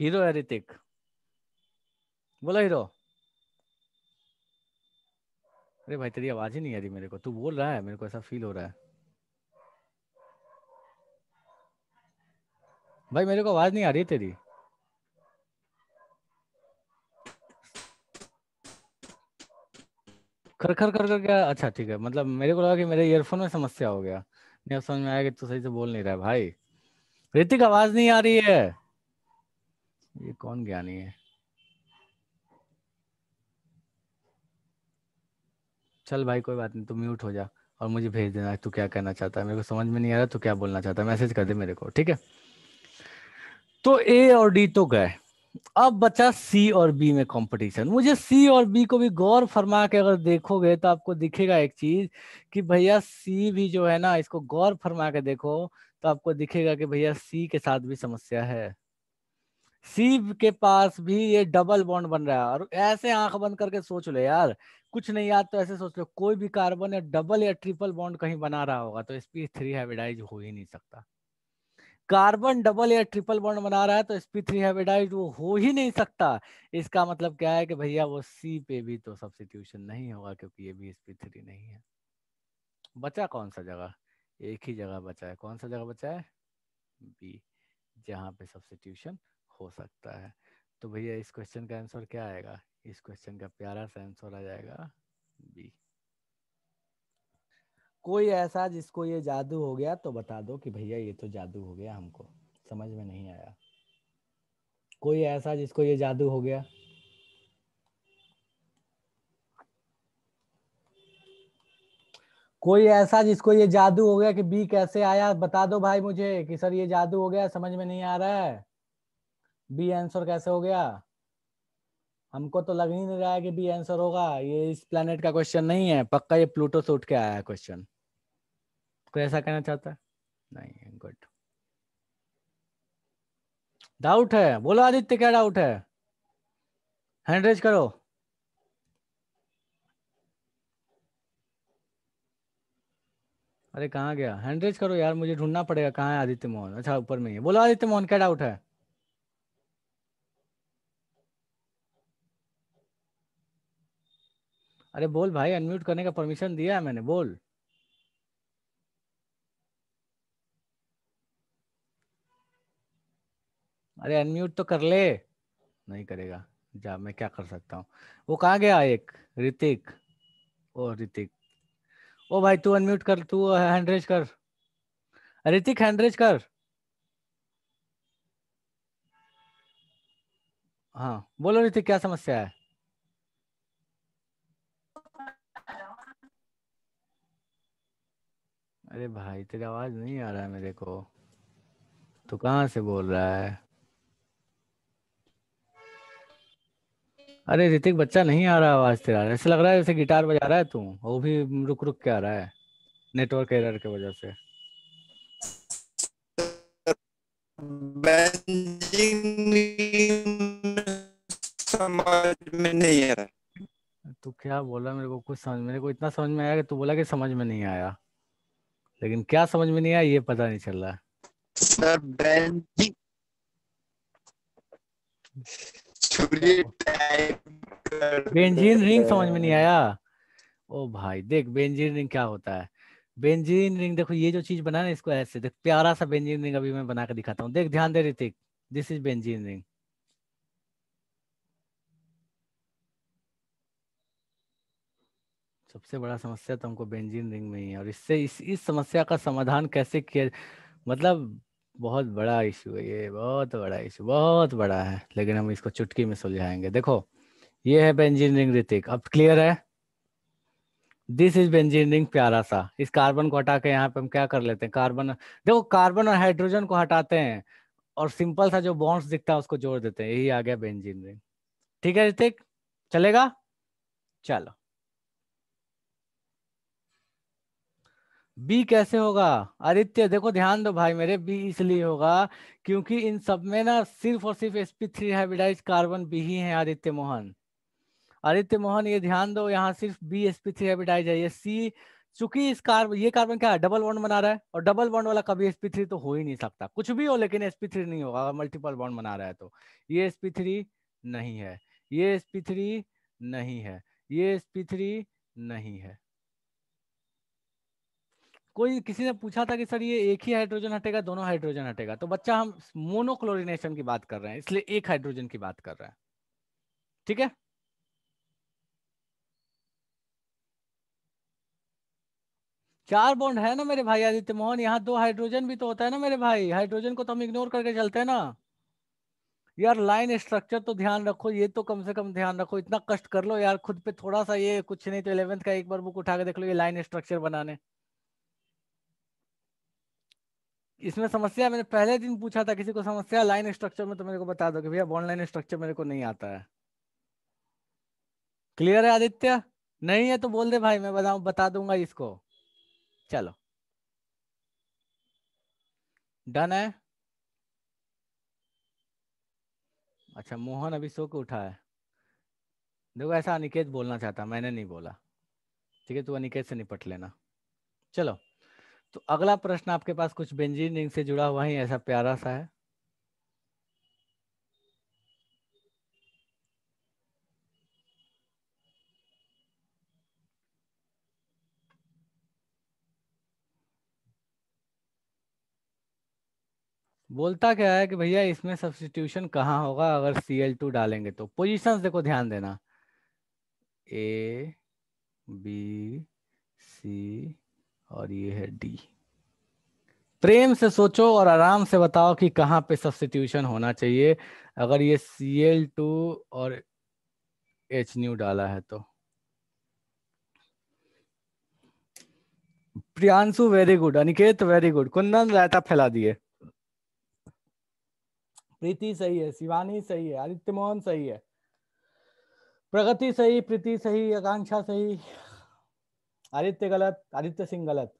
हीरो है ऋतिक बोलो हीरो अरे भाई तेरी आवाज ही नहीं आ रही मेरे को तू बोल रहा है मेरे को ऐसा फील हो रहा है भाई मेरे को आवाज नहीं आ रही तेरी खर खर खर कर क्या अच्छा ठीक है मतलब मेरे को लगा कि मेरे ईयरफोन में समस्या हो गया नहीं अब समझ में आया कि तू सही से बोल नहीं रहा भाई ऋतिक आवाज नहीं आ रही है ये कौन ज्ञानी है चल भाई कोई बात नहीं तू म्यूट हो जा और मुझे भेज देना तू क्या कहना चाहता है मेरे को समझ में नहीं आ रहा तू क्या बोलना चाहता है मैसेज कर दे मेरे को ठीक है तो ए और डी तो गए अब बचा सी और बी में कंपटीशन मुझे सी और बी को भी गौर फरमा के अगर देखोगे तो आपको दिखेगा एक चीज कि भैया सी भी जो है ना इसको गौर फरमा के देखो तो आपको दिखेगा कि भैया सी के साथ भी समस्या है सी के पास भी ये डबल बॉन्ड बन रहा है और ऐसे आंख बंद करके सोच लो यार कुछ नहीं याद तो ऐसे सोच लो कोई भी कार्बन या डबल या ट्रिपल बॉन्ड कहीं बना रहा होगा तो एसपी थ्री हाइब्रिडाइज हो ही नहीं सकता कार्बन डबल या ट्रिपल बॉन्ड बना रहा है तो एसपी थ्री हाइब्रिडाइज वो हो ही नहीं सकता इसका मतलब क्या है कि भैया वो सी पे भी तो सब्सिट्यूशन नहीं होगा क्योंकि ये भी एसपी थ्री नहीं है बचा कौन सा जगह एक ही जगह बचा है कौन सा जगह बचा है बी जहाँ पे सब्सिट्यूशन हो सकता है तो भैया इस क्वेश्चन का आंसर क्या आएगा इस क्वेश्चन का प्यारा सा आंसर आ जाएगा बी कोई ऐसा जिसको ये जादू हो गया तो बता दो कि भैया ये तो जादू हो गया हमको समझ में नहीं आया कोई ऐसा जिसको ये जादू हो गया कोई ऐसा जिसको ये जादू हो गया कि बी कैसे आया बता दो भाई मुझे कि सर ये जादू हो गया समझ में नहीं आ रहा है बी आंसर कैसे हो गया हमको तो लग ही नहीं रहा है कि बी आंसर होगा ये इस प्लेनेट का क्वेश्चन नहीं है पक्का ये प्लूटो से उठ के आया है क्वेश्चन कोई ऐसा कहना चाहता है नहीं गुड डाउट है बोलो आदित्य क्या डाउट है हैंडरेज करो अरे कहाँ गया हैंडरेज करो यार मुझे ढूंढना पड़ेगा कहाँ है आदित्य मोहन अच्छा ऊपर में ही बोलो आदित्य मोहन क्या डाउट है अरे बोल भाई अनम्यूट करने का परमिशन दिया है मैंने बोल अरे अनम्यूट तो कर ले नहीं करेगा जा मैं क्या कर सकता हूँ वो कहाँ गया एक ऋतिक ओ ऋतिक ओ भाई तू अनम्यूट कर तू हैंडरेज कर ऋतिक हैंडरेज कर हाँ बोलो ऋतिक क्या समस्या है अरे भाई तेरी आवाज नहीं आ रहा है मेरे को तू कहाँ से बोल रहा है अरे ऋतिक बच्चा नहीं आ रहा आवाज तेरा ऐसा लग रहा है जैसे गिटार बजा रहा है तू वो भी रुक रुक के आ रहा है नेटवर्क एरर के वजह से समझ में नहीं आ रहा तू क्या बोला मेरे को कुछ समझ मेरे को इतना समझ में आया कि तू बोला कि समझ में नहीं आया लेकिन क्या समझ में नहीं आया ये पता नहीं चल रहा है सर बेंजीन रिंग समझ में नहीं आया ओ भाई देख बेंजीन रिंग क्या होता है बेंजीन रिंग देखो ये जो चीज बना ना इसको ऐसे देख प्यारा सा बेंजीन रिंग अभी मैं बना के दिखाता हूँ देख ध्यान दे Hrithik this is benzene ring सबसे बड़ा समस्या तो हमको बेंजीन रिंग में ही है और इससे इस इस समस्या का समाधान कैसे किया मतलब बहुत बड़ा इशू है ये बहुत बड़ा इशू बहुत बड़ा है लेकिन हम इसको चुटकी में सुलझाएंगे देखो ये है बेंजीनियरिंग ऋतिक अब क्लियर है दिस इज बेंजीनियरिंग प्यारा सा इस कार्बन को हटा के यहाँ पे हम क्या कर लेते हैं कार्बन देखो कार्बन और हाइड्रोजन को हटाते हैं और सिंपल सा जो बॉन्ड्स दिखता है उसको जोड़ देते हैं यही आ गया बेंजीनियरिंग ठीक है ऋतिक चलेगा चलो बी कैसे होगा आदित्य देखो ध्यान दो भाई मेरे बी इसलिए होगा क्योंकि इन सब में ना सिर्फ और सिर्फ एसपी थ्री हाइब्रिडाइज कार्बन बी ही है आदित्य मोहन आदित्य मोहन ये ध्यान दो यहाँ सिर्फ बी एसपी थ्री हाइब्रिडाइज है ये सी चूंकि इस कार्बन ये कार्बन क्या है डबल बॉन्ड बना रहा है और डबल बॉन्ड वाला कभी एसपी थ्री तो हो ही नहीं सकता कुछ भी हो लेकिन एसपी थ्री नहीं होगा अगर मल्टीपल बॉन्ड बना रहा है तो ये एसपी थ्री नहीं है ये थ्री नहीं है ये थ्री नहीं है कोई किसी ने पूछा था कि सर ये एक ही हाइड्रोजन हटेगा दोनों हाइड्रोजन हटेगा तो बच्चा हम मोनोक्लोरिनेशन की बात कर रहे हैं इसलिए एक हाइड्रोजन की बात कर रहे हैं ठीक है चार बॉन्ड है ना मेरे भाई आदित्य मोहन यहाँ दो हाइड्रोजन भी तो होता है ना मेरे भाई हाइड्रोजन को तो हम इग्नोर करके चलते हैं ना यार लाइन स्ट्रक्चर तो ध्यान रखो ये तो कम से कम ध्यान रखो इतना कष्ट कर लो यार खुद पे थोड़ा सा ये कुछ नहीं तो इलेवेंथ का एक बार बुक उठा के देख लो ये लाइन स्ट्रक्चर बनाने इसमें समस्या मैंने पहले दिन पूछा था किसी को समस्या लाइन स्ट्रक्चर में तो मेरे को बता दो कि भैया बॉन्ड लाइन स्ट्रक्चर मेरे को नहीं आता है क्लियर है आदित्य नहीं है तो बोल दे भाई मैं बताऊं बता दूंगा इसको चलो डन है अच्छा मोहन अभी सो के उठा है देखो ऐसा अनिकेत बोलना चाहता मैंने नहीं बोला ठीक है तू अनिकेत से निपट लेना चलो तो अगला प्रश्न आपके पास कुछ बेंजीनियरिंग से जुड़ा हुआ ही ऐसा प्यारा सा है बोलता क्या है कि भैया इसमें सब्सटीट्यूशन कहाँ होगा अगर सी एल टू डालेंगे तो पोजिशन देखो ध्यान देना ए बी सी और ये है डी प्रेम से सोचो और आराम से बताओ कि कहाँ पे सब्सिट्यूशन होना चाहिए अगर ये सी एल टू और एच न्यू डाला है तो Priyanshu very good Aniket very good Kundan रायता फैला दिए प्रीति सही है शिवानी सही है आदित्य मोहन सही है प्रगति सही प्रीति सही आकांक्षा सही आदित्य गलत आदित्य सिंह गलत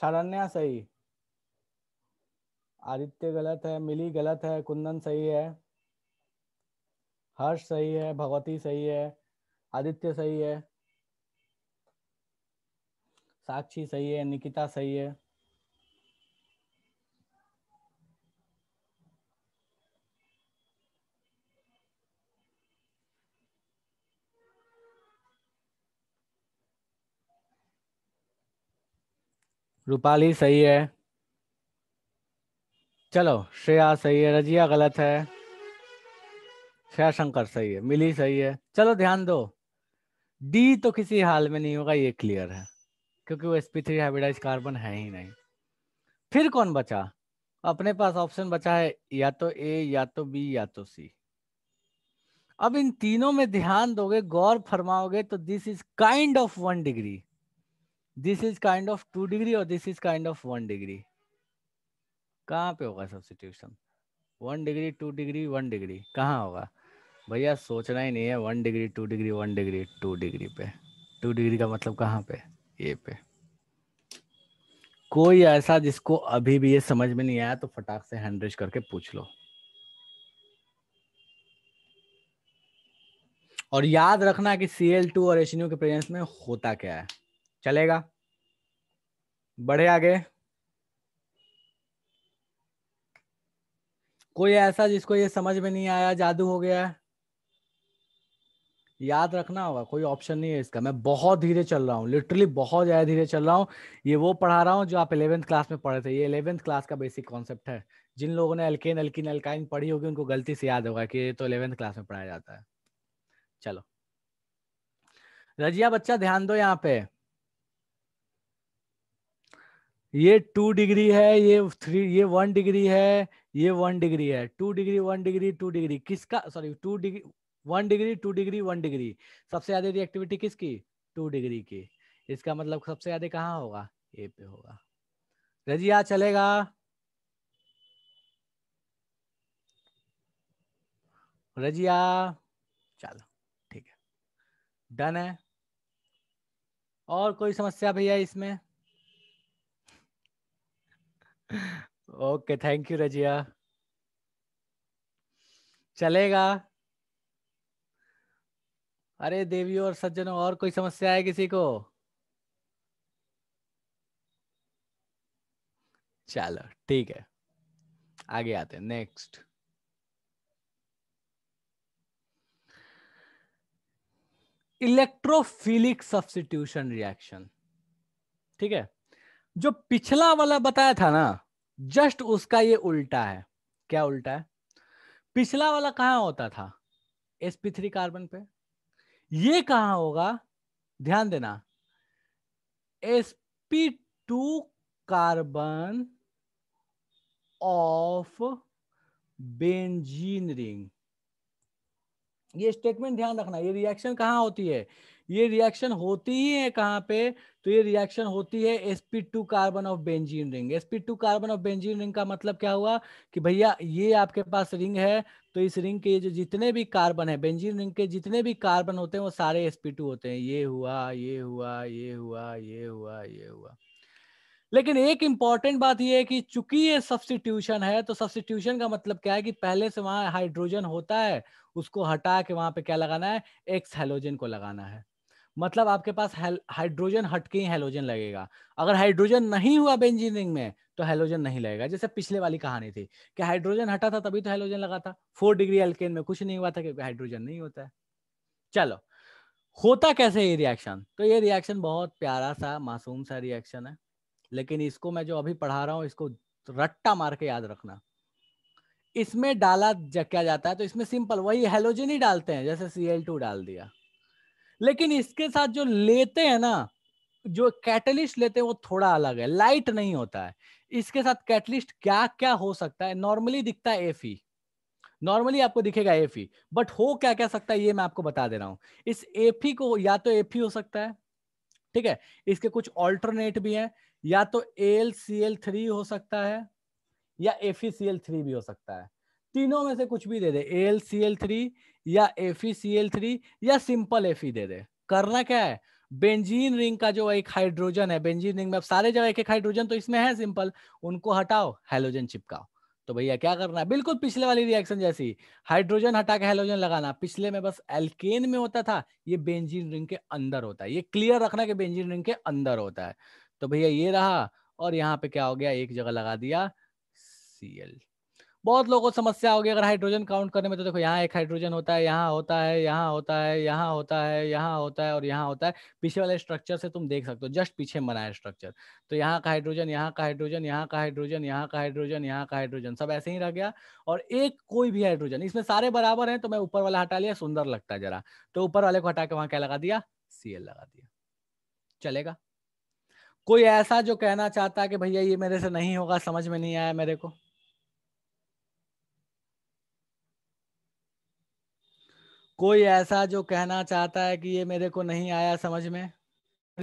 शारण्या सही आदित्य गलत है मिली गलत है कुंदन सही है हर्ष सही है भगवती सही है आदित्य सही है साक्षी सही है निकिता सही है रूपाली सही है चलो श्रेया सही है रजिया गलत है श्रेया शंकर सही है मिली सही है चलो ध्यान दो डी तो किसी हाल में नहीं होगा ये क्लियर है क्योंकि वो sp3 थ्री हाइब्रिडाइज कार्बन है ही नहीं फिर कौन बचा अपने पास ऑप्शन बचा है या तो ए या तो बी या तो सी अब इन तीनों में ध्यान दोगे गौर फरमाओगे तो this is kind of one degree this is kind of two degree और this is kind of one degree कहाँ पे होगा substitution one degree two degree one degree कहाँ होगा भैया सोचना ही नहीं है one degree two degree one degree two degree पे टू डिग्री का मतलब कहाँ पे ये पे कोई ऐसा जिसको अभी भी ये समझ में नहीं आया तो फटाक से हैंड करके पूछ लो और याद रखना कि सी एल टू और एच के प्रेजेंस में होता क्या है चलेगा बढ़े आगे कोई ऐसा जिसको ये समझ में नहीं आया जादू हो गया याद रखना होगा कोई ऑप्शन नहीं है इसका मैं बहुत धीरे चल रहा हूँ लिटरली बहुत ज्यादा धीरे चल रहा हूँ ये वो पढ़ा रहा हूँ जो आप इलेवेंथ क्लास में पढ़े थे ये इलेवेंथ क्लास का बेसिक कॉन्सेप्ट है जिन लोगों ने एल्केन एल्किन एल्काइन पढ़ी होगी उनको गलती से याद होगा कि ये तो इलेवेंथ क्लास में पढ़ाया जाता है चलो रजिया बच्चा ध्यान दो यहाँ पे ये टू डिग्री है ये थ्री ये वन डिग्री है ये वन डिग्री है two degree one degree two degree किसका sorry two degree one degree two degree one degree सबसे ज्यादा रिएक्टिविटी किसकी टू डिग्री की इसका मतलब सबसे ज्यादा कहाँ होगा ए पे होगा रजिया चलेगा रजिया चलो ठीक है डन है और कोई समस्या भैया इसमें ओके थैंक यू रजिया चलेगा अरे देवी और सज्जनों और कोई समस्या है किसी को चलो ठीक है आगे आते हैं नेक्स्ट इलेक्ट्रोफिलिक सब्सिट्यूशन रिएक्शन ठीक है जो पिछला वाला बताया था ना जस्ट उसका ये उल्टा है क्या उल्टा है पिछला वाला कहां होता था sp3 थ्री कार्बन पे ये कहां होगा ध्यान देना sp2 carbon of benzene ring ये स्टेटमेंट ध्यान रखना ये रिएक्शन कहां होती है ये रिएक्शन होती ही है कहाँ पे तो ये रिएक्शन होती है SP two carbon of benzene ring SP two carbon of benzene ring का मतलब क्या हुआ कि भैया ये आपके पास रिंग है तो इस रिंग के जो जितने भी कार्बन है बेंजीन रिंग के जितने भी कार्बन होते हैं वो सारे एसपी टू होते हैं ये हुआ ये हुआ ये हुआ ये हुआ ये हुआ लेकिन एक इंपॉर्टेंट बात यह है कि चूंकि ये सब्सिट्यूशन है तो सब्सटीट्यूशन का मतलब क्या है कि पहले से वहां हाइड्रोजन होता है उसको हटा के वहां पे क्या लगाना है एक्स हेलोजन को लगाना है मतलब आपके पास हाइड्रोजन हटके ही हेलोजन लगेगा अगर हाइड्रोजन नहीं हुआ बेंजीनिंग में तो हेलोजन नहीं लगेगा जैसे पिछले वाली कहानी थी कि हाइड्रोजन हटा था तभी तो हेलोजन लगा था फोर डिग्री एल्केन में कुछ नहीं हुआ था क्योंकि हाइड्रोजन नहीं होता है चलो होता कैसे ये रिएक्शन तो ये रिएक्शन बहुत प्यारा सा मासूम सा रिएक्शन है लेकिन इसको मैं जो अभी पढ़ा रहा हूँ इसको रट्टा मार के याद रखना इसमें डाला क्या जाता है तो इसमें सिंपल वही हेलोजन ही डालते हैं जैसे सी डाल दिया लेकिन इसके साथ जो लेते हैं ना जो कैटलिस्ट लेते हैं वो थोड़ा अलग है लाइट नहीं होता है इसके साथ कैटलिस्ट क्या क्या हो सकता है नॉर्मली दिखता है एफ नॉर्मली आपको दिखेगा एफ बट हो क्या क्या सकता है ये मैं आपको बता दे रहा हूं इस एफ को या तो एफ हो सकता है ठीक है इसके कुछ ऑल्टरनेट भी हैं या तो एल सी एल थ्री हो सकता है या एफ सी एल थ्री भी हो सकता है तीनों में से कुछ भी दे दे एल सी एल थ्री या एफ सी एल थ्री या सिंपल एफ e दे दे करना क्या है बेंजीन रिंग का जो एक हाइड्रोजन है बेंजीन रिंग में अब सारे जगह एक हाइड्रोजन तो इसमें है सिंपल उनको हटाओ हाइलोजन चिपकाओ तो भैया क्या करना है बिल्कुल पिछले वाली रिएक्शन जैसी हाइड्रोजन हटा के हेलोजन लगाना पिछले में बस एल्केन में होता था ये बेंजीन रिंग के अंदर होता है ये क्लियर रखना कि बेंजीन रिंग के अंदर होता है तो भैया ये रहा और यहाँ पे क्या हो गया एक जगह लगा दिया सी एल बहुत लोगों को समस्या होगी अगर हाइड्रोजन काउंट करने में तो देखो यहाँ एक हाइड्रोजन होता है यहाँ होता है यहाँ होता है यहाँ होता है यहाँ होता है और यहाँ होता है पीछे वाले स्ट्रक्चर से तुम देख सकते हो जस्ट पीछे बना है स्ट्रक्चर तो यहाँ का हाइड्रोजन यहाँ का हाइड्रोजन यहाँ का हाइड्रोजन यहाँ का हाइड्रोजन यहाँ का हाइड्रोजन सब ऐसे ही रह गया और एक कोई भी हाइड्रोजन इसमें सारे बराबर है तो मैं ऊपर वाला हटा लिया सुंदर लगता है जरा तो ऊपर वाले को हटा के वहां क्या लगा दिया सी लगा दिया चलेगा कोई ऐसा जो कहना चाहता है कि भैया ये मेरे से नहीं होगा समझ में नहीं आया मेरे को कोई ऐसा जो कहना चाहता है कि ये मेरे को नहीं आया समझ में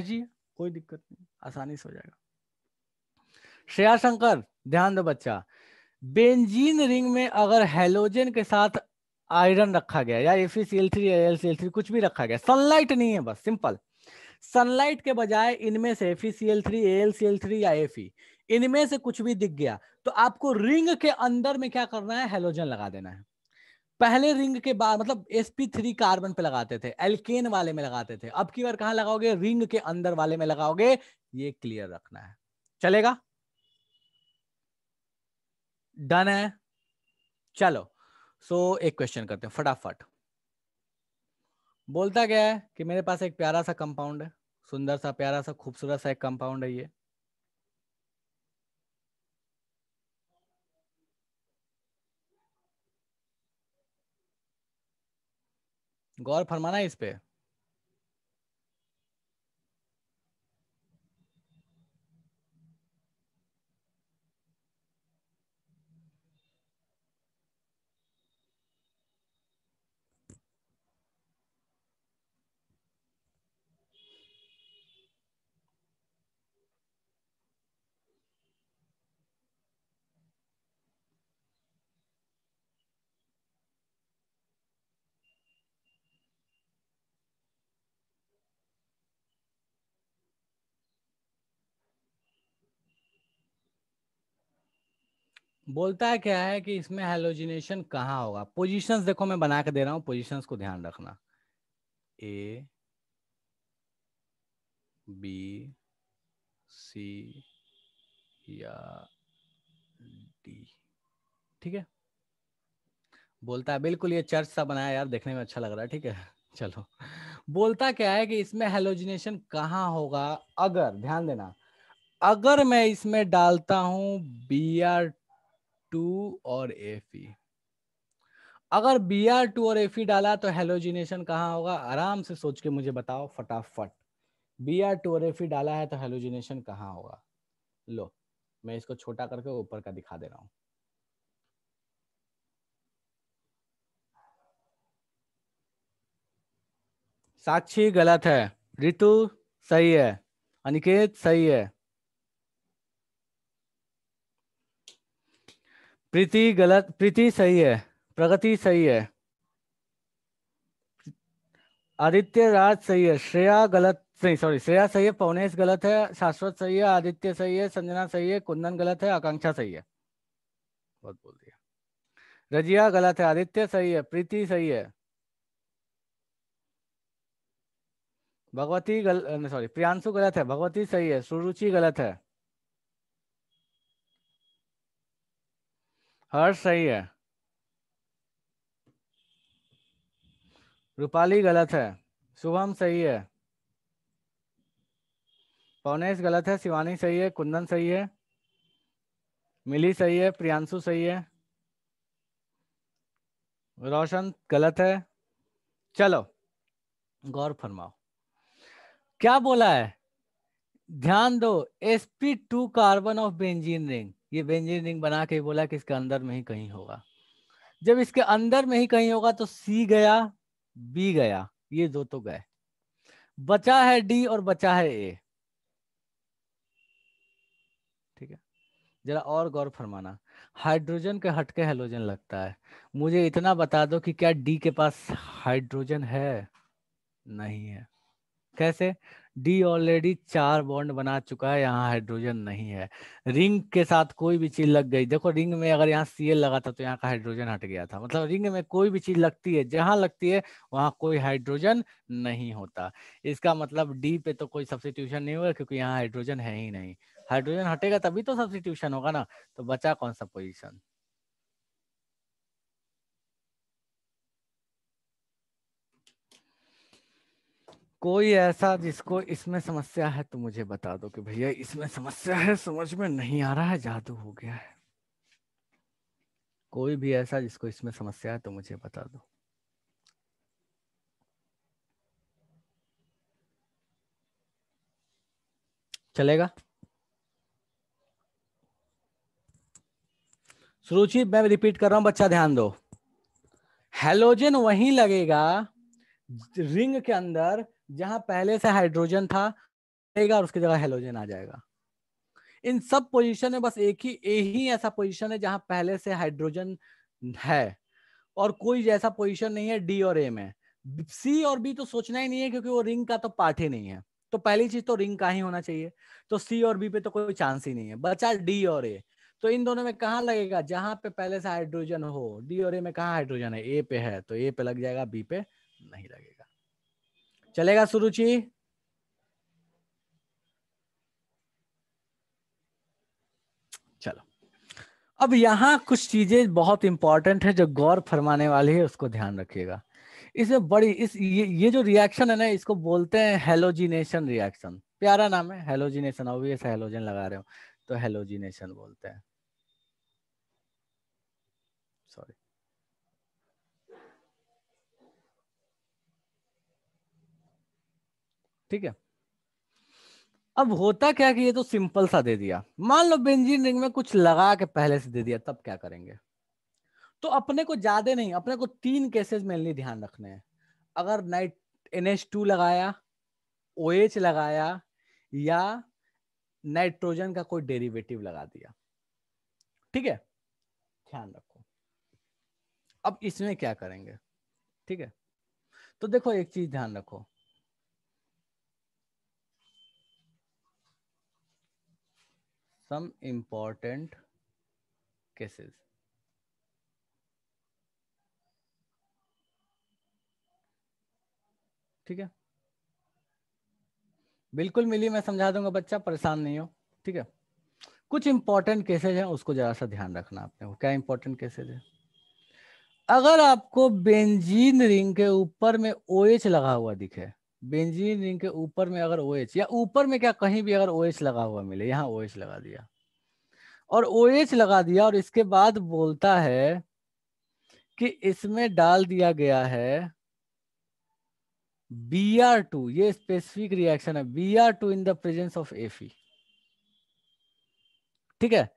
जी कोई दिक्कत नहीं आसानी से हो जाएगा श्रेया शंकर ध्यान दो बच्चा बेंजीन रिंग में अगर हेलोजन के साथ आयरन रखा गया या F three L L C three कुछ भी रखा गया सनलाइट नहीं है बस सिंपल सनलाइट के बजाय इनमें से एफ थ्री या एफ इनमें से कुछ भी दिख गया तो आपको रिंग के अंदर में क्या करना है हेलोजन लगा देना है पहले रिंग के बाद मतलब sp3 कार्बन पे लगाते थे एल्केन वाले में लगाते थे अब की बार कहा लगाओगे रिंग के अंदर वाले में लगाओगे ये क्लियर रखना है चलेगा डन है चलो सो so, एक क्वेश्चन करते हैं फटाफट बोलता गया है कि मेरे पास एक प्यारा सा कंपाउंड है सुंदर सा प्यारा सा खूबसूरत सा एक कंपाउंड है ये गौर फरमाना है इस पे बोलता है क्या है कि इसमें हेलोजिनेशन कहाँ होगा पोजीशंस देखो मैं बना के दे रहा हूं पोजीशंस को ध्यान रखना ए बी सी या डी ठीक है बोलता है बिल्कुल ये चर्च सा बनाया यार देखने में अच्छा लग रहा है ठीक है चलो बोलता क्या है कि इसमें हेलोजिनेशन कहाँ होगा अगर ध्यान देना अगर मैं इसमें डालता हूं बी आर टू और एफी अगर बी आर टू और एफी डाला तो हेलोजिनेशन कहाँ होगा आराम से सोच के मुझे बताओ फटाफट बी आर टू और एफी डाला है तो हेलोजिनेशन कहाँ होगा लो मैं इसको छोटा करके ऊपर का दिखा दे रहा हूं साक्षी गलत है ऋतु सही है अनिकेत सही है प्रीति गलत प्रीति सही है प्रगति सही है आदित्य राज सही है श्रेया गलत नहीं सॉरी श्रेया सही है पवनेश गलत है शाश्वत सही है आदित्य सही है संजना सही है कुंदन गलत है आकांक्षा सही है बहुत बोल दिया रजिया गलत है आदित्य सही है प्रीति सही है भगवती गल सॉरी प्रियांशु गलत है भगवती सही है सुरुचि गलत है हर्ष सही है रूपाली गलत है शुभम सही है पवनेश गलत है शिवानी सही है कुंदन सही है मिली सही है प्रियांशु सही है रोशन गलत है चलो गौर फरमाओ क्या बोला है ध्यान दो sp2 carbon of benzene ring ये बेंजीनियरिंग बना के बोला कि इसके अंदर में ही कहीं होगा जब इसके अंदर में ही कहीं होगा तो सी गया बी गया ये दो तो गए बचा है डी और बचा है ए ठीक है जरा और गौर फरमाना हाइड्रोजन के हटके हेलोजन लगता है मुझे इतना बता दो कि क्या डी के पास हाइड्रोजन है नहीं है कैसे डी ऑलरेडी चार बॉन्ड बना चुका है यहाँ हाइड्रोजन नहीं है रिंग के साथ कोई भी चीज लग गई देखो रिंग में अगर यहाँ सी लगा था तो यहाँ का हाइड्रोजन हट गया था मतलब रिंग में कोई भी चीज लगती है जहां लगती है वहां कोई हाइड्रोजन नहीं होता इसका मतलब डी पे तो कोई सब्सटीट्यूशन नहीं होगा क्योंकि यहाँ हाइड्रोजन है ही नहीं हाइड्रोजन हटेगा तभी तो सब्सिट्यूशन होगा ना तो बचा कौन सा पोजिशन कोई ऐसा जिसको इसमें समस्या है तो मुझे बता दो कि भैया इसमें समस्या है समझ में नहीं आ रहा है जादू हो गया है कोई भी ऐसा जिसको इसमें समस्या है तो मुझे बता दो चलेगा सुरुचि मैं रिपीट कर रहा हूं बच्चा ध्यान दो हेलोजन वहीं लगेगा रिंग के अंदर जहां पहले से हाइड्रोजन था और उसकी जगह हेलोजन आ जाएगा इन सब पोजीशन में बस एक ही ए ही ऐसा पोजीशन है जहां पहले से हाइड्रोजन है और कोई जैसा पोजीशन नहीं है डी और ए में सी और बी तो सोचना ही नहीं है क्योंकि वो रिंग का तो पार्ट ही नहीं है तो पहली चीज तो रिंग का ही होना चाहिए तो सी और बी पे तो कोई चांस ही नहीं है बचा डी और ए तो इन दोनों में कहा लगेगा जहां पे पहले से हाइड्रोजन हो डी और ए में कहा हाइड्रोजन है ए पे है तो ए पे लग जाएगा बी पे नहीं लगेगा चलेगा सुरुचि चलो अब यहां कुछ चीजें बहुत इंपॉर्टेंट है जो गौर फरमाने वाली है उसको ध्यान रखिएगा इसमें बड़ी इस ये ये जो रिएक्शन है ना इसको बोलते हैं हेलोजिनेशन रिएक्शन प्यारा नाम है हेलोजिनेशन ऑब्वियस हेलोजन लगा रहे हो तो हेलोजिनेशन बोलते हैं ठीक है अब होता क्या कि ये तो सिंपल सा दे दिया मान लो बेंजीन रिंग में कुछ लगा के पहले से दे दिया तब क्या करेंगे तो अपने को ज्यादा नहीं अपने को तीन केसेस मेनली ध्यान रखने हैं अगर नाइट एन लगाया ओ OH लगाया या नाइट्रोजन का कोई डेरिवेटिव लगा दिया ठीक है ध्यान रखो अब इसमें क्या करेंगे ठीक है तो देखो एक चीज ध्यान रखो some important cases. ठीक है बिल्कुल मिली मैं समझा दूंगा बच्चा परेशान नहीं हो ठीक है कुछ इंपॉर्टेंट केसेज हैं उसको जरा सा ध्यान रखना आपने क्या इंपॉर्टेंट केसेज है अगर आपको बेंजीन रिंग के ऊपर में ओएच OH लगा हुआ दिखे बेंजीन रिंग के ऊपर में अगर ओ या ऊपर में क्या कहीं भी अगर ओएच लगा हुआ मिले यहाँ ओ लगा दिया और ओ लगा दिया और इसके बाद बोलता है कि इसमें डाल दिया गया है बी आर टू ये स्पेसिफिक रिएक्शन है B R two in the presence of FE ठीक है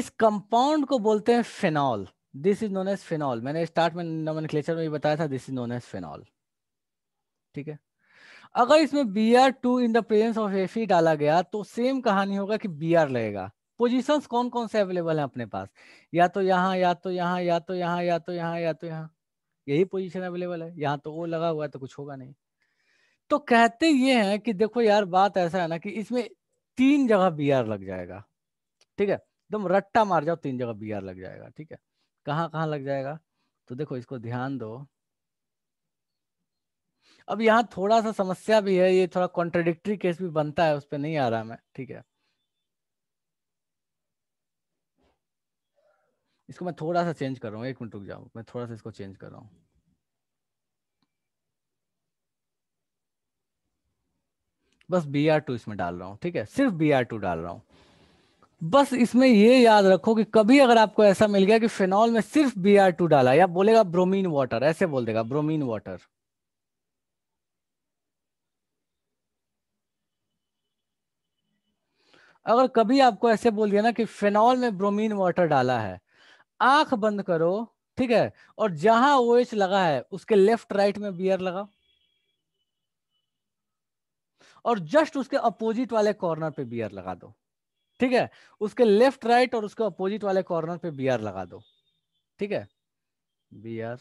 इस कंपाउंड को बोलते हैं phenol this is known as phenol मैंने स्टार्ट में नमन में भी बताया था this is known as phenol ठीक है अगर इसमें B R two in the presence of F E डाला गया तो सेम कहानी होगा कि बी आर लगेगा पोजिशन कौन कौन से अवेलेबल है अपने पास या तो यहाँ या तो यहाँ या तो यहाँ या तो यहाँ या तो यहाँ यही पोजीशन अवेलेबल है यहाँ तो वो लगा हुआ है तो कुछ होगा नहीं तो कहते ये हैं कि देखो यार बात ऐसा है ना कि इसमें तीन जगह बी आर लग जाएगा ठीक है एकदम रट्टा मार जाओ तीन जगह बी आर लग जाएगा ठीक है कहाँ कहाँ लग जाएगा तो देखो इसको ध्यान दो अब यहाँ थोड़ा सा समस्या भी है ये थोड़ा कॉन्ट्रोडिक्टी केस भी बनता है उस पर नहीं आ रहा मैं ठीक है इसको मैं थोड़ा सा चेंज कर रहा हूँ एक मिनट रुक जाओ मैं थोड़ा सा इसको चेंज कर रहा हूँ बस बी आर टू इसमें डाल रहा हूँ ठीक है सिर्फ बी आर टू डाल रहा हूँ बस इसमें ये याद रखो कि कभी अगर आपको ऐसा मिल गया कि फिनॉल में सिर्फ बी आर टू डाला या बोलेगा ब्रोमीन वाटर ऐसे बोल देगा ब्रोमीन वाटर अगर कभी आपको ऐसे बोल दिया ना कि फेनॉल में ब्रोमीन वाटर डाला है आंख बंद करो ठीक है और जहां ओ OH लगा है उसके लेफ्ट राइट में बियर लगा और जस्ट उसके अपोजिट वाले कॉर्नर पे बियर लगा दो ठीक है उसके लेफ्ट राइट और उसके अपोजिट वाले कॉर्नर पे बियर लगा दो ठीक है बियर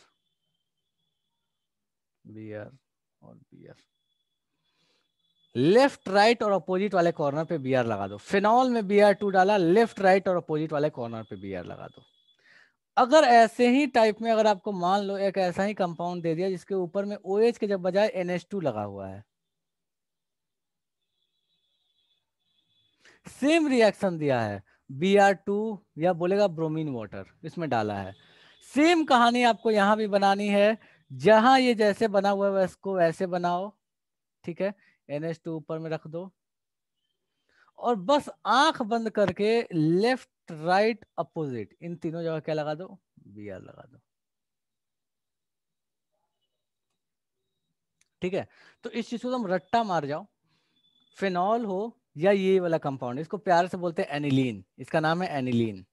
बियर और बियर लेफ्ट राइट और अपोजिट वाले कॉर्नर पे बी आर लगा दो फिनॉल में बी आर टू डाला लेफ्ट राइट और अपोजिट वाले कॉर्नर पे बी आर लगा दो अगर ऐसे ही टाइप में अगर आपको मान लो एक ऐसा ही कंपाउंड दे दिया जिसके ऊपर में ओ OH के जब बजाय एन टू लगा हुआ है सेम रिएक्शन दिया है बी आर टू या बोलेगा ब्रोमीन वाटर इसमें डाला है सेम कहानी आपको यहां भी बनानी है जहां ये जैसे बना हुआ है इसको वैसे बनाओ ठीक है एन एच टू ऊपर में रख दो और बस आंख बंद करके लेफ्ट राइट अपोजिट इन तीनों जगह क्या लगा दो बी आर लगा दो ठीक है तो इस चीज को तुम रट्टा मार जाओ फिनॉल हो या ये वाला कंपाउंड इसको प्यार से बोलते हैं एनिलीन इसका नाम है एनिलीन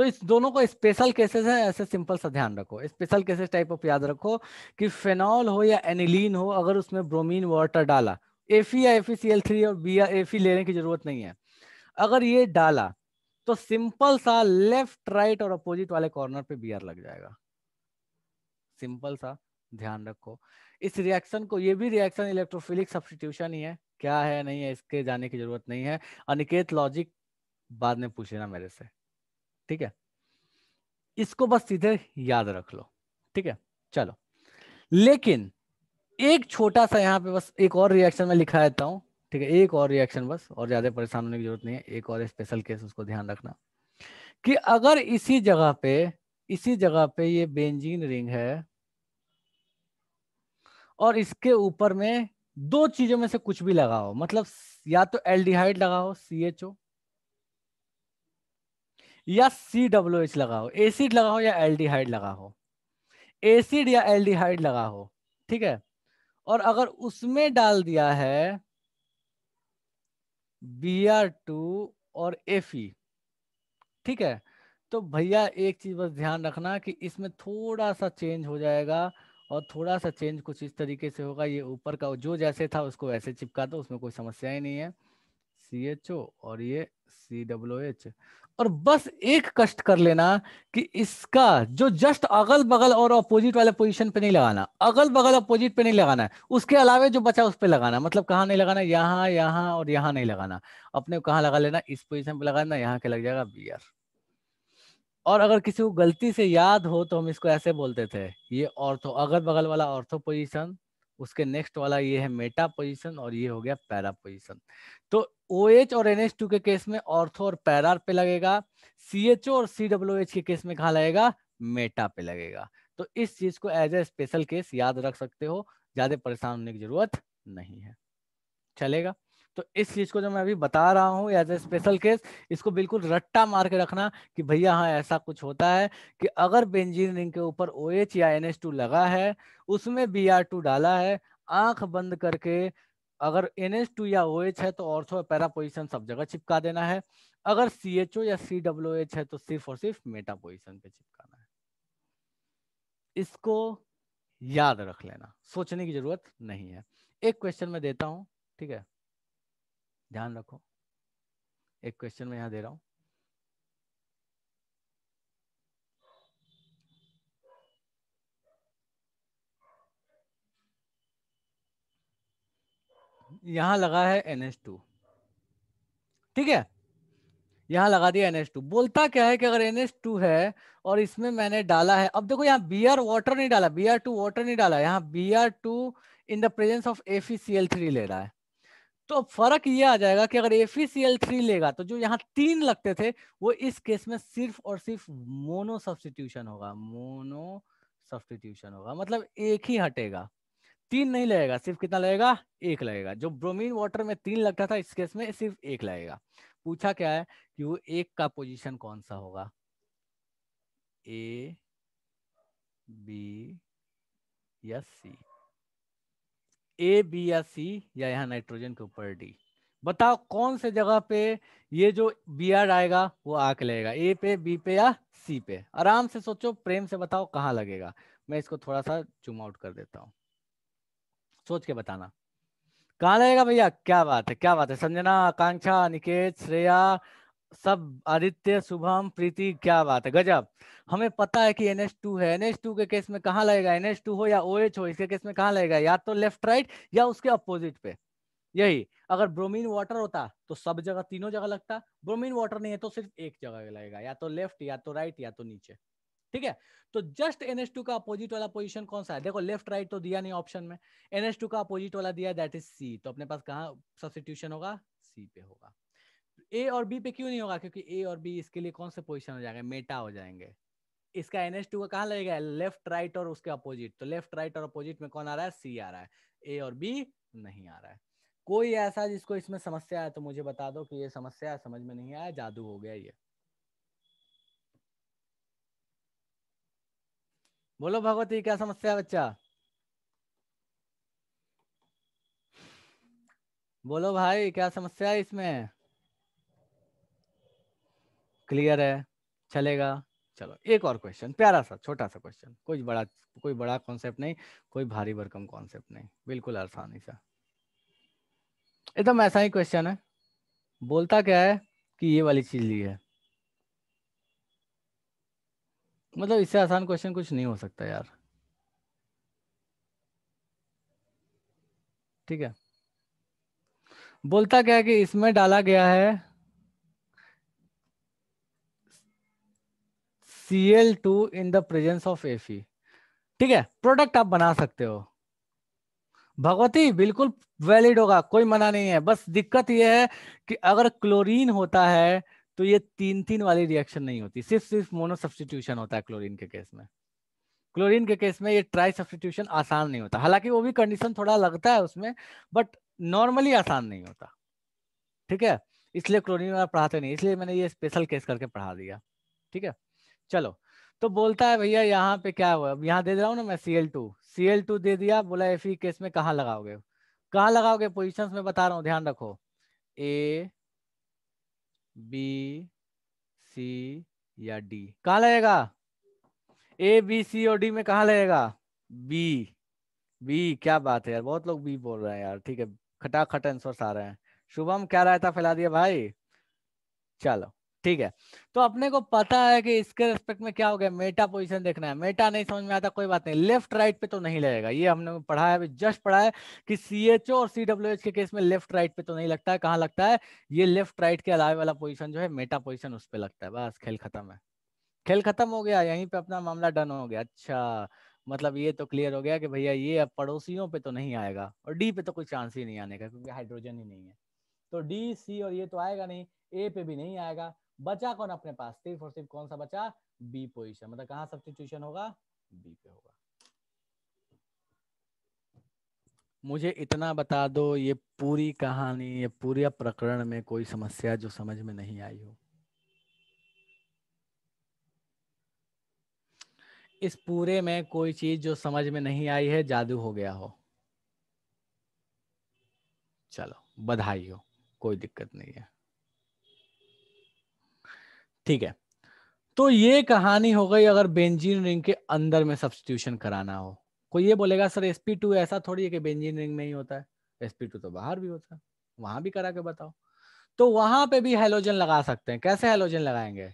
तो इस दोनों को स्पेशल केसेस है ऐसे सिंपल सा ध्यान रखो स्पेशल केसेस टाइप ऑफ याद रखो कि फेनॉल हो या एनिलीन हो अगर उसमें ब्रोमीन वाटर डाला एफी या एफी सी एल थ्री और बी या एफी लेने की जरूरत नहीं है अगर ये डाला तो सिंपल सा लेफ्ट राइट और अपोजिट वाले कॉर्नर पे बी लग जाएगा सिंपल सा ध्यान रखो इस रिएक्शन को ये भी रिएक्शन इलेक्ट्रोफिलिक सब्सटीट्यूशन ही है क्या है नहीं है इसके जाने की जरूरत नहीं है अनिकेत लॉजिक बाद में पूछ लेना मेरे से ठीक है इसको बस सीधे याद रख लो ठीक है चलो लेकिन एक छोटा सा यहाँ पे बस एक और रिएक्शन में लिखा देता हूँ ठीक है एक और रिएक्शन बस और ज्यादा परेशान होने की जरूरत नहीं है एक और स्पेशल केस उसको ध्यान रखना कि अगर इसी जगह पे इसी जगह पे ये बेंजीन रिंग है और इसके ऊपर में दो चीजों में से कुछ भी लगाओ मतलब या तो एल्डिहाइड लगाओ सी या सी डब्ल्यू एच लगाओ एसिड लगाओ या एल्डिहाइड लगाओ एसिड या एल्डिहाइड लगाओ ठीक है और अगर उसमें डाल दिया है बी आर टू और एफ e, ठीक है तो भैया एक चीज बस ध्यान रखना कि इसमें थोड़ा सा चेंज हो जाएगा और थोड़ा सा चेंज कुछ इस तरीके से होगा ये ऊपर का जो जैसे था उसको वैसे चिपका दो उसमें कोई समस्या ही नहीं है सी एच ओ और ये सी डब्ल्यू एच और बस एक कष्ट कर लेना कि इसका जो जस्ट अगल बगल और अपोजिट वाले पोजीशन पे नहीं लगाना अगल बगल अपोजिट पे नहीं लगाना है उसके अलावे जो बचा उस पर लगाना मतलब कहाँ नहीं लगाना यहाँ यहाँ और यहाँ नहीं लगाना अपने कहाँ लगा लेना इस पर पे देना यहाँ के लग जाएगा बी आर और अगर किसी को गलती से याद हो तो हम इसको ऐसे बोलते थे ये ऑर्थो अगल बगल वाला ऑर्थो पोजिशन उसके नेक्स्ट वाला ये है मेटा पोजिशन और ये हो गया पैरा पोजिशन तो ओ OH और एन के केस में ऑर्थो और पैरार पे लगेगा सी और सी के केस में कहा लगेगा मेटा पे लगेगा तो इस चीज को एज ए स्पेशल केस याद रख सकते हो ज्यादा परेशान होने की जरूरत नहीं है चलेगा तो इस चीज को जो मैं अभी बता रहा हूँ एज ए स्पेशल केस इसको बिल्कुल रट्टा मार के रखना कि भैया हाँ ऐसा कुछ होता है कि अगर बेंजीन रिंग के ऊपर ओ OH या एन लगा है उसमें बी डाला है आंख बंद करके अगर एन या ओ OH है तो ऑर्थो पैरा पोजिशन सब जगह चिपका देना है अगर सी एच ओ या सी डब्ल्यू एच है तो सिर्फ और सिर्फ मेटा पोजिशन पे चिपकाना है इसको याद रख लेना सोचने की जरूरत नहीं है एक क्वेश्चन मैं देता हूँ ठीक है ध्यान रखो एक क्वेश्चन मैं यहाँ दे रहा हूँ यहां लगा है एन टू ठीक है यहां लगा दिया एन टू बोलता क्या है कि अगर एन एच टू है और इसमें मैंने डाला है अब देखो यहाँ बी आर वाटर नहीं डाला बी आर टू वाटर नहीं डाला यहाँ B R two in the presence of F E C L three ले रहा है तो फर्क ये आ जाएगा कि अगर एफ थ्री लेगा तो जो यहाँ तीन लगते थे वो इस केस में सिर्फ और सिर्फ मोनो सब्सटीट्यूशन होगा मोनो सब्सटीट्यूशन होगा मतलब एक ही हटेगा तीन नहीं लगेगा सिर्फ कितना लगेगा एक लगेगा जो ब्रोमीन वाटर में तीन लगता था इस केस में सिर्फ एक लगेगा पूछा क्या है कि वो एक का पोजिशन कौन सा होगा ए बी या सी ए बी या सी या यहाँ नाइट्रोजन के ऊपर डी बताओ कौन से जगह पे ये जो बी आर आएगा वो आके लगेगा ए पे बी पे या सी पे आराम से सोचो प्रेम से बताओ कहाँ लगेगा मैं इसको थोड़ा सा जूम आउट कर देता हूँ सोच के बताना कहाँ लगेगा भैया क्या बात है क्या बात है संजना आकांक्षा निकेत श्रेया सब आदित्य शुभम प्रीति क्या बात है गजब हमें पता है कि एन एच टू है एन एच टू के केस में कहा लगेगा एन एच टू हो या ओ OH एच हो इसके केस में कहा लगेगा या तो लेफ्ट राइट या उसके अपोजिट पे यही अगर ब्रोमीन वाटर होता तो सब जगह तीनों जगह लगता ब्रोमीन वाटर नहीं है तो सिर्फ एक जगह लगेगा या तो लेफ्ट या तो राइट या तो नीचे ठीक है तो जस्ट एन एच टू का अपोजिट वाला पोजिशन कौन सा है देखो लेफ्ट राइट तो दिया नहीं ऑप्शन में एन एच टू का अपोजिट वाला दिया दैट इज सी तो अपने पास कहा सब्सिट्यूशन होगा सी पे होगा ए और बी पे क्यों नहीं होगा क्योंकि ए और बी इसके लिए कौन से पोजिशन हो जाएंगे मेटा हो जाएंगे इसका एन एस टू का कहाँ लगेगा लेफ्ट राइट और उसके अपोजिट तो लेफ्ट राइट और अपोजिट में कौन आ रहा है सी आ रहा है ए और बी नहीं आ रहा है कोई ऐसा जिसको इसमें समस्या है तो मुझे बता दो कि ये समस्या समझ में नहीं आया जादू हो गया ये बोलो भगवती क्या समस्या है बच्चा बोलो भाई क्या समस्या है इसमें क्लियर है चलेगा चलो एक और क्वेश्चन प्यारा सा छोटा सा क्वेश्चन कोई बड़ा कोई बड़ा कॉन्सेप्ट नहीं कोई भारी भरकम कॉन्सेप्ट नहीं बिल्कुल आसानी सा एकदम ऐसा ही क्वेश्चन है बोलता क्या है कि ये वाली चीज ली है मतलब इससे आसान क्वेश्चन कुछ नहीं हो सकता यार ठीक है बोलता क्या है कि इसमें डाला गया है Cl2 in the presence of Fe. ठीक है प्रोडक्ट आप बना सकते हो भगवती बिल्कुल वैलिड होगा कोई मना नहीं है बस दिक्कत यह है कि अगर क्लोरीन होता है तो ये तीन तीन वाली रिएक्शन नहीं होती सिर्फ सिर्फ मोनो सब्सटीट्यूशन होता है क्लोरीन के केस में क्लोरीन के केस में ये ट्राई सब्सटीट्यूशन आसान नहीं होता हालांकि वो भी कंडीशन थोड़ा लगता है उसमें बट नॉर्मली आसान नहीं होता ठीक है इसलिए क्लोरीन वाला पढ़ाते नहीं इसलिए मैंने ये स्पेशल केस करके पढ़ा दिया ठीक है चलो तो बोलता है भैया यहाँ पे क्या हुआ अब यहाँ दे दे रहा हूँ ना मैं C L two C L two दे दिया बोला एफ ई केस में कहाँ लगाओगे कहाँ लगाओगे पोजिशन में बता रहा हूँ ध्यान रखो ए बी सी या डी कहाँ लगेगा ए बी सी और डी में कहाँ लगेगा बी बी क्या बात है यार बहुत लोग बी बोल रहे हैं यार ठीक है खटाखट आंसर आ रहे हैं शुभम क्या रहता फैला दिया भाई चलो ठीक है तो अपने को पता है कि इसके रेस्पेक्ट में क्या हो गया मेटा पोजीशन देखना है मेटा नहीं समझ में आता कोई बात नहीं लेफ्ट राइट पे तो नहीं लगेगा ये हमने पढ़ा है अभी जस्ट पढ़ा है कि सी एच ओ और सी डब्ल्यू एच के केस में लेफ्ट राइट पे तो नहीं लगता है कहाँ लगता है ये लेफ्ट राइट के अलावे वाला पोजिशन जो है मेटा पोजिशन उस पर लगता है बस खेल खत्म है खेल खत्म हो गया यहीं पे अपना मामला डन हो गया अच्छा मतलब ये तो क्लियर हो गया कि भैया ये अब पड़ोसियों पे तो नहीं आएगा और डी पे तो कोई चांस ही नहीं आने का क्योंकि हाइड्रोजन ही नहीं है तो डी सी और ये तो आएगा नहीं ए पे भी नहीं आएगा बचा कौन अपने पास सिर्फ और सिर्फ कौन सा बचा बी पोजिशन मतलब कहा सब्सिट्यूशन होगा बी पे होगा मुझे इतना बता दो ये पूरी कहानी ये पूरे प्रकरण में कोई समस्या जो समझ में नहीं आई हो इस पूरे में कोई चीज जो समझ में नहीं आई है जादू हो गया हो चलो बधाई हो कोई दिक्कत नहीं है ठीक है तो ये कहानी हो गई अगर बेंजीन रिंग के अंदर में सब्सटीट्यूशन कराना हो कोई ये बोलेगा सर एस पी टू ऐसा थोड़ी है कि बेंजीन रिंग में ही होता है एसपी टू तो बाहर भी होता है वहां भी करा के बताओ तो वहां पे भी हेलोजन लगा सकते हैं कैसे हेलोजन लगाएंगे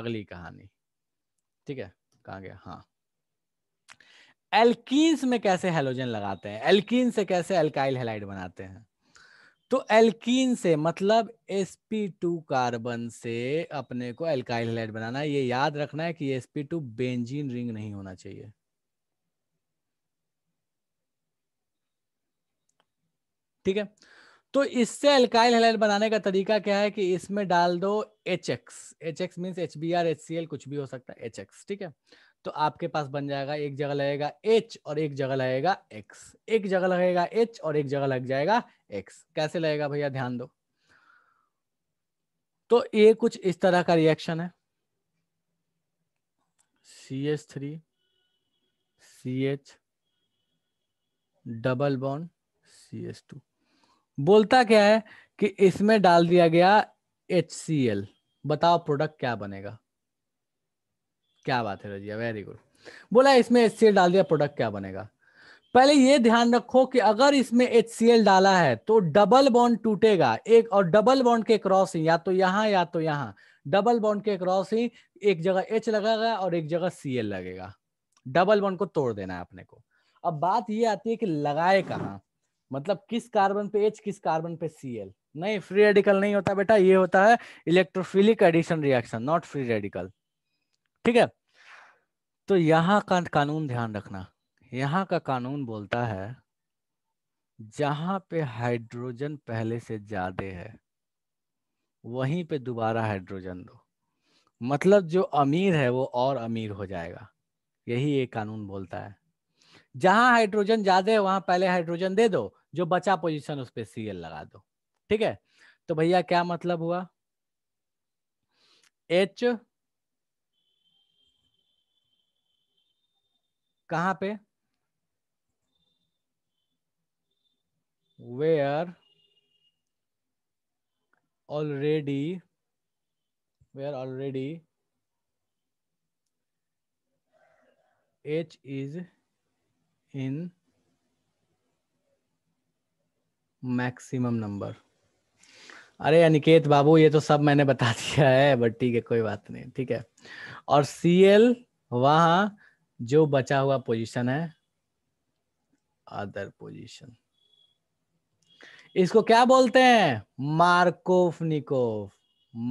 अगली कहानी ठीक है कहा गया हाँ एल्किस में कैसे हेलोजन लगाते हैं एल्कीन से कैसे अल्काइल हेलाइड बनाते हैं तो एल्कीन से मतलब sp2 कार्बन से अपने को एल्काइल हेलाइड बनाना है ये याद रखना है कि ये sp2 बेंजीन रिंग नहीं होना चाहिए ठीक है तो इससे एल्काइल हेलाइड बनाने का तरीका क्या है कि इसमें डाल दो H X H X means H B R H C L कुछ भी हो सकता है एच एक्स ठीक है तो आपके पास बन जाएगा एक जगह लगेगा एच और एक जगह लगेगा एक्स एक जगह लगेगा एच और एक जगह लग जाएगा एक्स कैसे लगेगा भैया ध्यान दो तो ये कुछ इस तरह का रिएक्शन है C H three C H double bond C H two बोलता क्या है कि इसमें डाल दिया गया एच सी एल बताओ प्रोडक्ट क्या बनेगा क्या बात है रजिया वेरी गुड बोला इसमें एच डाल दिया प्रोडक्ट क्या बनेगा पहले ये ध्यान रखो कि अगर इसमें एच डाला है तो डबल बॉन्ड टूटेगा एक और डबल बॉन्ड के क्रॉसिंग या तो यहाँ या तो यहाँ डबल बॉन्ड के क्रॉसिंग एक जगह एच लगेगा और एक जगह सी लगेगा डबल बॉन्ड को तोड़ देना है अपने को अब बात ये आती है कि लगाए कहाँ मतलब किस कार्बन पे एच किस कार्बन पे सी नहीं फ्री रेडिकल नहीं होता बेटा ये होता है electrophilic addition reaction not free radical ठीक है तो यहां का कानून ध्यान रखना यहां का कानून बोलता है जहां पे हाइड्रोजन पहले से ज्यादा है वहीं पे दोबारा हाइड्रोजन दो मतलब जो अमीर है वो और अमीर हो जाएगा यही एक कानून बोलता है जहां हाइड्रोजन ज्यादा है वहां पहले हाइड्रोजन दे दो जो बचा पोजीशन उस पर सीएल लगा दो ठीक है तो भैया क्या मतलब हुआ एच कहाँ पे where already where already H is in maximum number. अरे अनिकेत बाबू ये तो सब मैंने बता दिया है बट ठीक है कोई बात नहीं ठीक है और सी एल वहां जो बचा हुआ पोजीशन है अदर पोजीशन इसको क्या बोलते हैं मार्कोव निकोव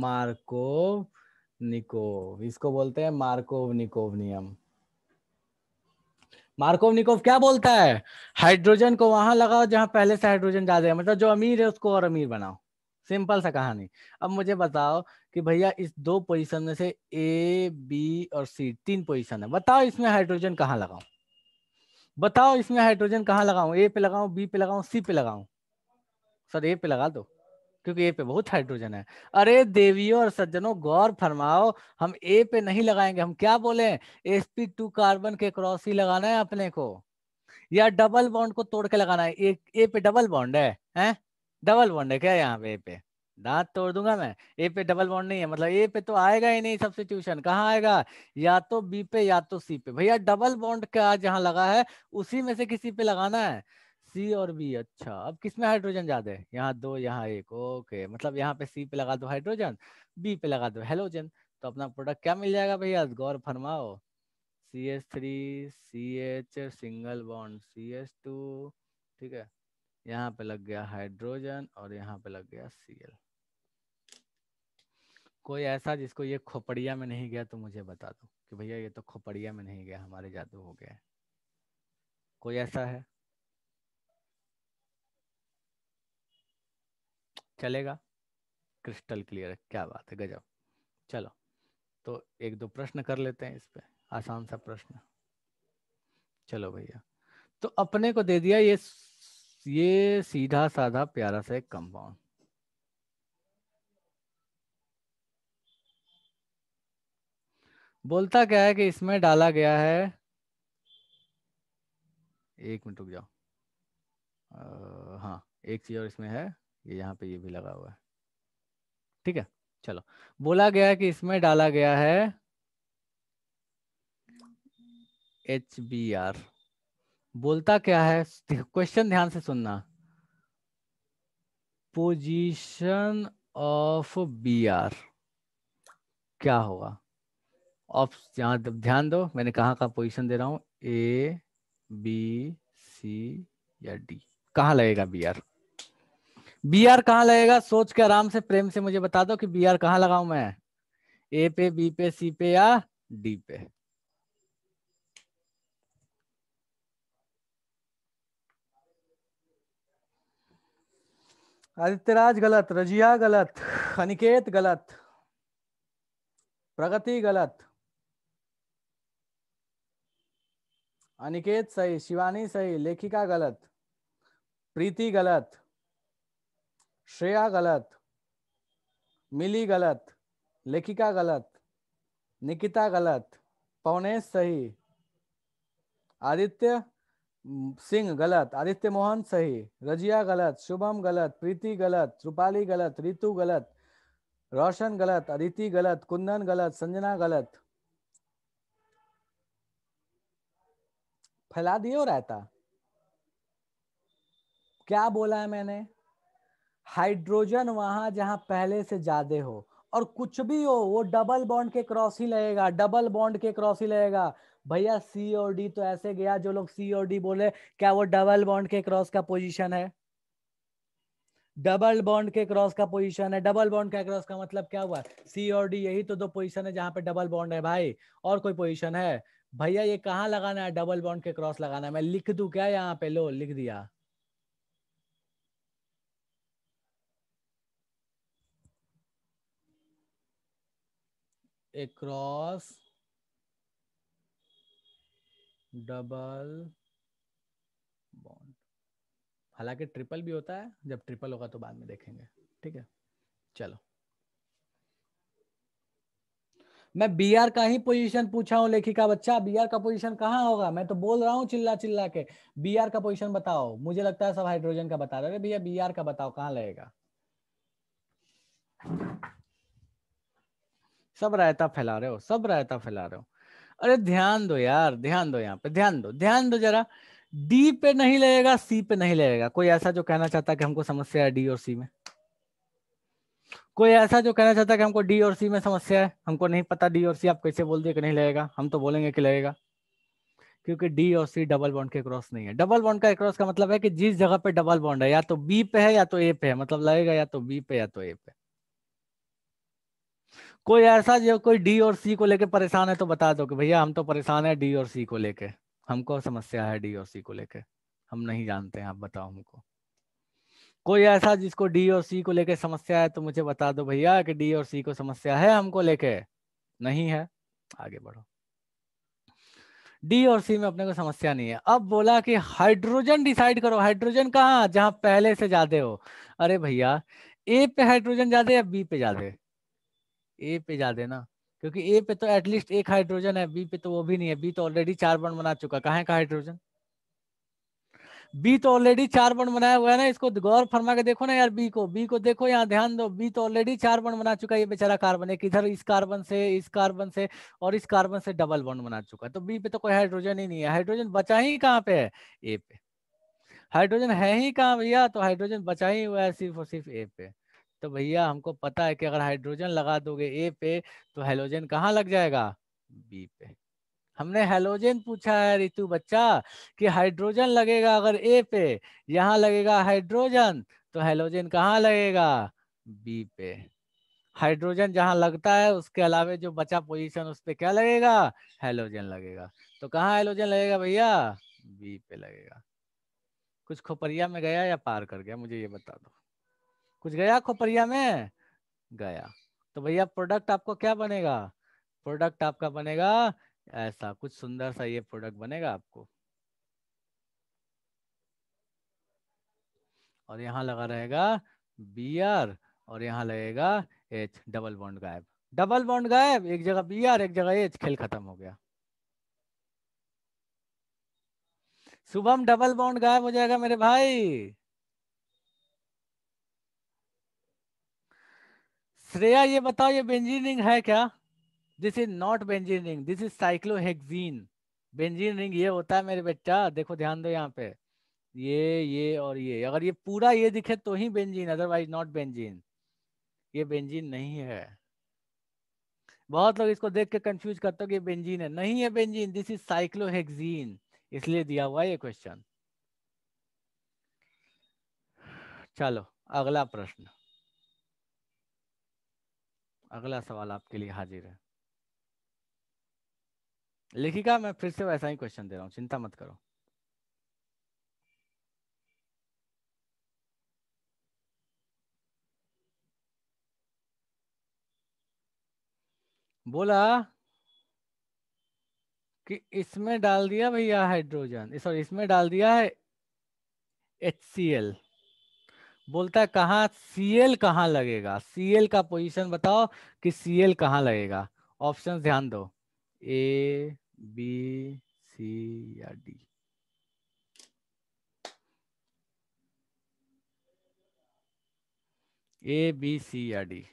मार्कोव निकोव इसको बोलते हैं मार्कोव निकोव नियम मार्कोव निकोव क्या बोलता है हाइड्रोजन को वहां लगाओ जहां पहले से हाइड्रोजन ज्यादा है मतलब जो अमीर है उसको और अमीर बनाओ सिंपल सा कहानी अब मुझे बताओ कि भैया इस दो पोजीशन में से ए बी और सी तीन पोजीशन है बताओ इसमें हाइड्रोजन कहाँ लगाऊ बताओ इसमें हाइड्रोजन कहाँ लगाऊ ए पे लगाऊ बी पे लगाऊ सी पे लगाऊ सर ए पे लगा दो क्योंकि ए पे बहुत हाइड्रोजन है अरे देवियों और सज्जनों गौर फरमाओ हम ए पे नहीं लगाएंगे हम क्या बोले पी टू कार्बन के क्रॉस ही लगाना है अपने को या डबल बॉन्ड को तोड़ के लगाना है ए, ए पे डबल बॉन्ड है, है? डबल बॉन्ड है क्या यहाँ पे ए पे दांत तोड़ दूंगा मैं ए पे डबल बॉन्ड नहीं है मतलब ए पे तो आएगा ही नहीं ट्यूशन कहाँ आएगा या तो बी पे या तो सी पे भैया डबल बॉन्ड का जहाँ लगा है उसी में से किसी पे लगाना है सी और बी अच्छा अब किसमें हाइड्रोजन ज्यादा है यहाँ दो यहाँ एक ओके मतलब यहाँ पे सी पे लगा दो हाइड्रोजन बी पे लगा दो हेलोजन तो अपना प्रोडक्ट क्या मिल जाएगा भैया गौर फरमाओ C H three C H single bond C H two ठीक है यहाँ पे लग गया हाइड्रोजन और यहाँ पे लग गया सीएल कोई ऐसा जिसको ये खोपड़िया में नहीं गया तो मुझे बता दो कि भैया ये तो खोपड़िया में नहीं गया हमारे जादू हो गया कोई ऐसा है चलेगा क्रिस्टल क्लियर है क्या बात है गजब चलो तो एक दो प्रश्न कर लेते हैं इस पे आसान सा प्रश्न चलो भैया तो अपने को दे दिया ये ये सीधा साधा प्यारा सा एक कंपाउंड बोलता क्या है कि इसमें डाला गया है एक मिनट रुक जाओ हाँ एक चीज और इसमें है ये यहाँ पे ये भी लगा हुआ है ठीक है चलो बोला गया है कि इसमें डाला गया है एच बी आर बोलता क्या है क्वेश्चन ध्यान से सुनना पोजीशन ऑफ बी आर क्या होगा ऑफ यहां ध्यान दो मैंने कहा का पोजीशन दे रहा हूं ए बी सी या डी कहा लगेगा बी आर बी आर कहाँ लगेगा सोच के आराम से प्रेम से मुझे बता दो कि बी आर कहां लगाऊ मैं ए पे बी पे सी पे या डी पे आदित्यराज गलत रजिया गलत अनिकेत गलत प्रगति गलत अनिकेत सही शिवानी सही लेखिका गलत प्रीति गलत श्रेया गलत मिली गलत लेखिका गलत निकिता गलत पवनेश सही आदित्य सिंह गलत आदित्य मोहन सही रजिया गलत शुभम गलत प्रीति गलत रूपाली गलत रितु गलत रोशन गलत अदिति गलत कुंदन गलत संजना गलत फैला दियो रहता क्या बोला है मैंने हाइड्रोजन वहां जहां पहले से ज्यादा हो और कुछ भी हो वो डबल बॉन्ड के क्रॉस ही लगेगा डबल बॉन्ड के क्रॉस ही लगेगा भैया सी और डी तो ऐसे गया जो लोग सी और डी बोले क्या वो डबल बॉन्ड के क्रॉस का पोजीशन है डबल बॉन्ड के क्रॉस का पोजीशन है डबल बॉन्ड का क्रॉस का मतलब क्या हुआ सी और डी यही तो दो पोजीशन है जहां पे डबल बॉन्ड है भाई और कोई पोजीशन है भैया ये कहाँ लगाना है डबल बॉन्ड के क्रॉस लगाना है मैं लिख दू क्या यहाँ पे लो लिख दिया across double bond हालांकि ट्रिपल भी होता है जब ट्रिपल होगा तो बाद में देखेंगे ठीक है चलो मैं बी आर का ही पोजीशन पूछा हूं लेखिका बच्चा बी आर का पोजीशन कहाँ होगा मैं तो बोल रहा हूँ चिल्ला चिल्ला के बी आर का पोजीशन बताओ मुझे लगता है सब हाइड्रोजन का बता रहे भैया बी आर का बताओ कहाँ लगेगा सब रायता फैला रहे हो सब रायता फैला रहे हो अरे ध्यान दो यार ध्यान दो यहाँ पे ध्यान दो ध्यान दो जरा डी पे नहीं लगेगा सी पे नहीं लगेगा कोई ऐसा जो कहना चाहता कि हमको समस्या है डी और सी में कोई ऐसा जो कहना चाहता है कि हमको डी और सी में समस्या है हमको नहीं पता डी और सी आप कैसे बोल दिए कि नहीं लगेगा हम तो बोलेंगे कि लगेगा क्योंकि डी और सी डबल बॉन्ड के क्रॉस नहीं है डबल बॉन्ड का क्रॉस का मतलब है कि जिस जगह पे डबल बॉन्ड है या तो बी पे है या तो ए पे है मतलब लगेगा या तो बी पे या तो ए पे कोई ऐसा जो कोई डी और सी को लेके परेशान है तो बता दो कि भैया हम तो परेशान है डी और सी को लेके हमको समस्या है डी और सी को लेके हम नहीं जानते हैं आप बताओ हमको कोई ऐसा जिसको डी और सी को लेके समस्या है तो मुझे बता दो भैया कि डी और सी को समस्या है हमको लेके नहीं है आगे बढ़ो डी और सी में अपने को समस्या नहीं है अब बोला कि हाइड्रोजन डिसाइड करो हाइड्रोजन कहाँ जहां पहले से ज्यादा हो अरे भैया ए पे हाइड्रोजन ज्यादा या बी पे ज्यादा ए पे जा देना क्योंकि ए पे तो एटलीस्ट एक हाइड्रोजन है बी पे तो वो भी नहीं है बी तो ऑलरेडी चार बन बना चुका कहा है का हाइड्रोजन बी तो ऑलरेडी चार बन बनाया हुआ है ना इसको गौर फरमा के देखो ना यार बी को बी को देखो यहाँ ध्यान दो बी तो ऑलरेडी चार बन बना चुका है ये बेचारा कार्बन है किधर इस कार्बन से इस कार्बन से और इस कार्बन से डबल बन बना चुका है तो बी पे तो कोई हाइड्रोजन ही नहीं है हाइड्रोजन बचा ही कहाँ पे है ए पे हाइड्रोजन है ही कहाँ भैया तो हाइड्रोजन बचा ही हुआ है सिर्फ और सिर्फ ए पे तो भैया हमको पता है कि अगर हाइड्रोजन लगा दोगे ए पे तो हेलोजन कहाँ लग जाएगा बी पे हमने हेलोजन पूछा है रितु बच्चा कि हाइड्रोजन लगेगा अगर ए पे यहाँ लगेगा हाइड्रोजन तो हेलोजन कहाँ लगेगा बी पे हाइड्रोजन जहाँ लगता है उसके अलावा जो बचा पोजीशन उस पर क्या लगेगा हेलोजन लगेगा तो कहाँ हेलोजन लगेगा भैया बी पे लगेगा कुछ खोपरिया में गया या पार कर गया मुझे ये बता दो कुछ गया खोपरिया में गया तो भैया प्रोडक्ट आपको क्या बनेगा प्रोडक्ट आपका बनेगा ऐसा कुछ सुंदर सा ये प्रोडक्ट बनेगा आपको और यहाँ लगा रहेगा बी आर और यहाँ लगेगा एच डबल बॉन्ड गायब डबल बॉन्ड गायब एक जगह बी आर एक जगह एच खेल खत्म हो गया शुभम डबल बॉन्ड गायब हो जाएगा मेरे भाई श्रेया ये बताओ ये बेंजीन है क्या this is not benzene ring this is cyclohexane benzene ring ये होता है मेरे बच्चा देखो ध्यान दो यहाँ पे ये ये और ये अगर ये पूरा ये दिखे तो ही बेंजीन अदरवाइज नॉट बेंजीन ये बेंजीन नहीं है बहुत लोग इसको देख के कंफ्यूज करते हो कि बेंजीन है नहीं है बेंजीन दिस इज साइक्लोहेक्न इसलिए दिया हुआ ये क्वेश्चन चलो अगला प्रश्न अगला सवाल आपके लिए हाजिर है लेखिका मैं फिर से वैसा ही क्वेश्चन दे रहा हूं चिंता मत करो बोला कि इसमें डाल दिया भैया हाइड्रोजन सॉरी इसमें डाल दिया है एच सी एल बोलता है कहाँ सी एल कहाँ लगेगा सी एल का पोजीशन बताओ कि सी एल कहाँ लगेगा ऑप्शन ध्यान दो ए बी सी या डी ए बी सी या डी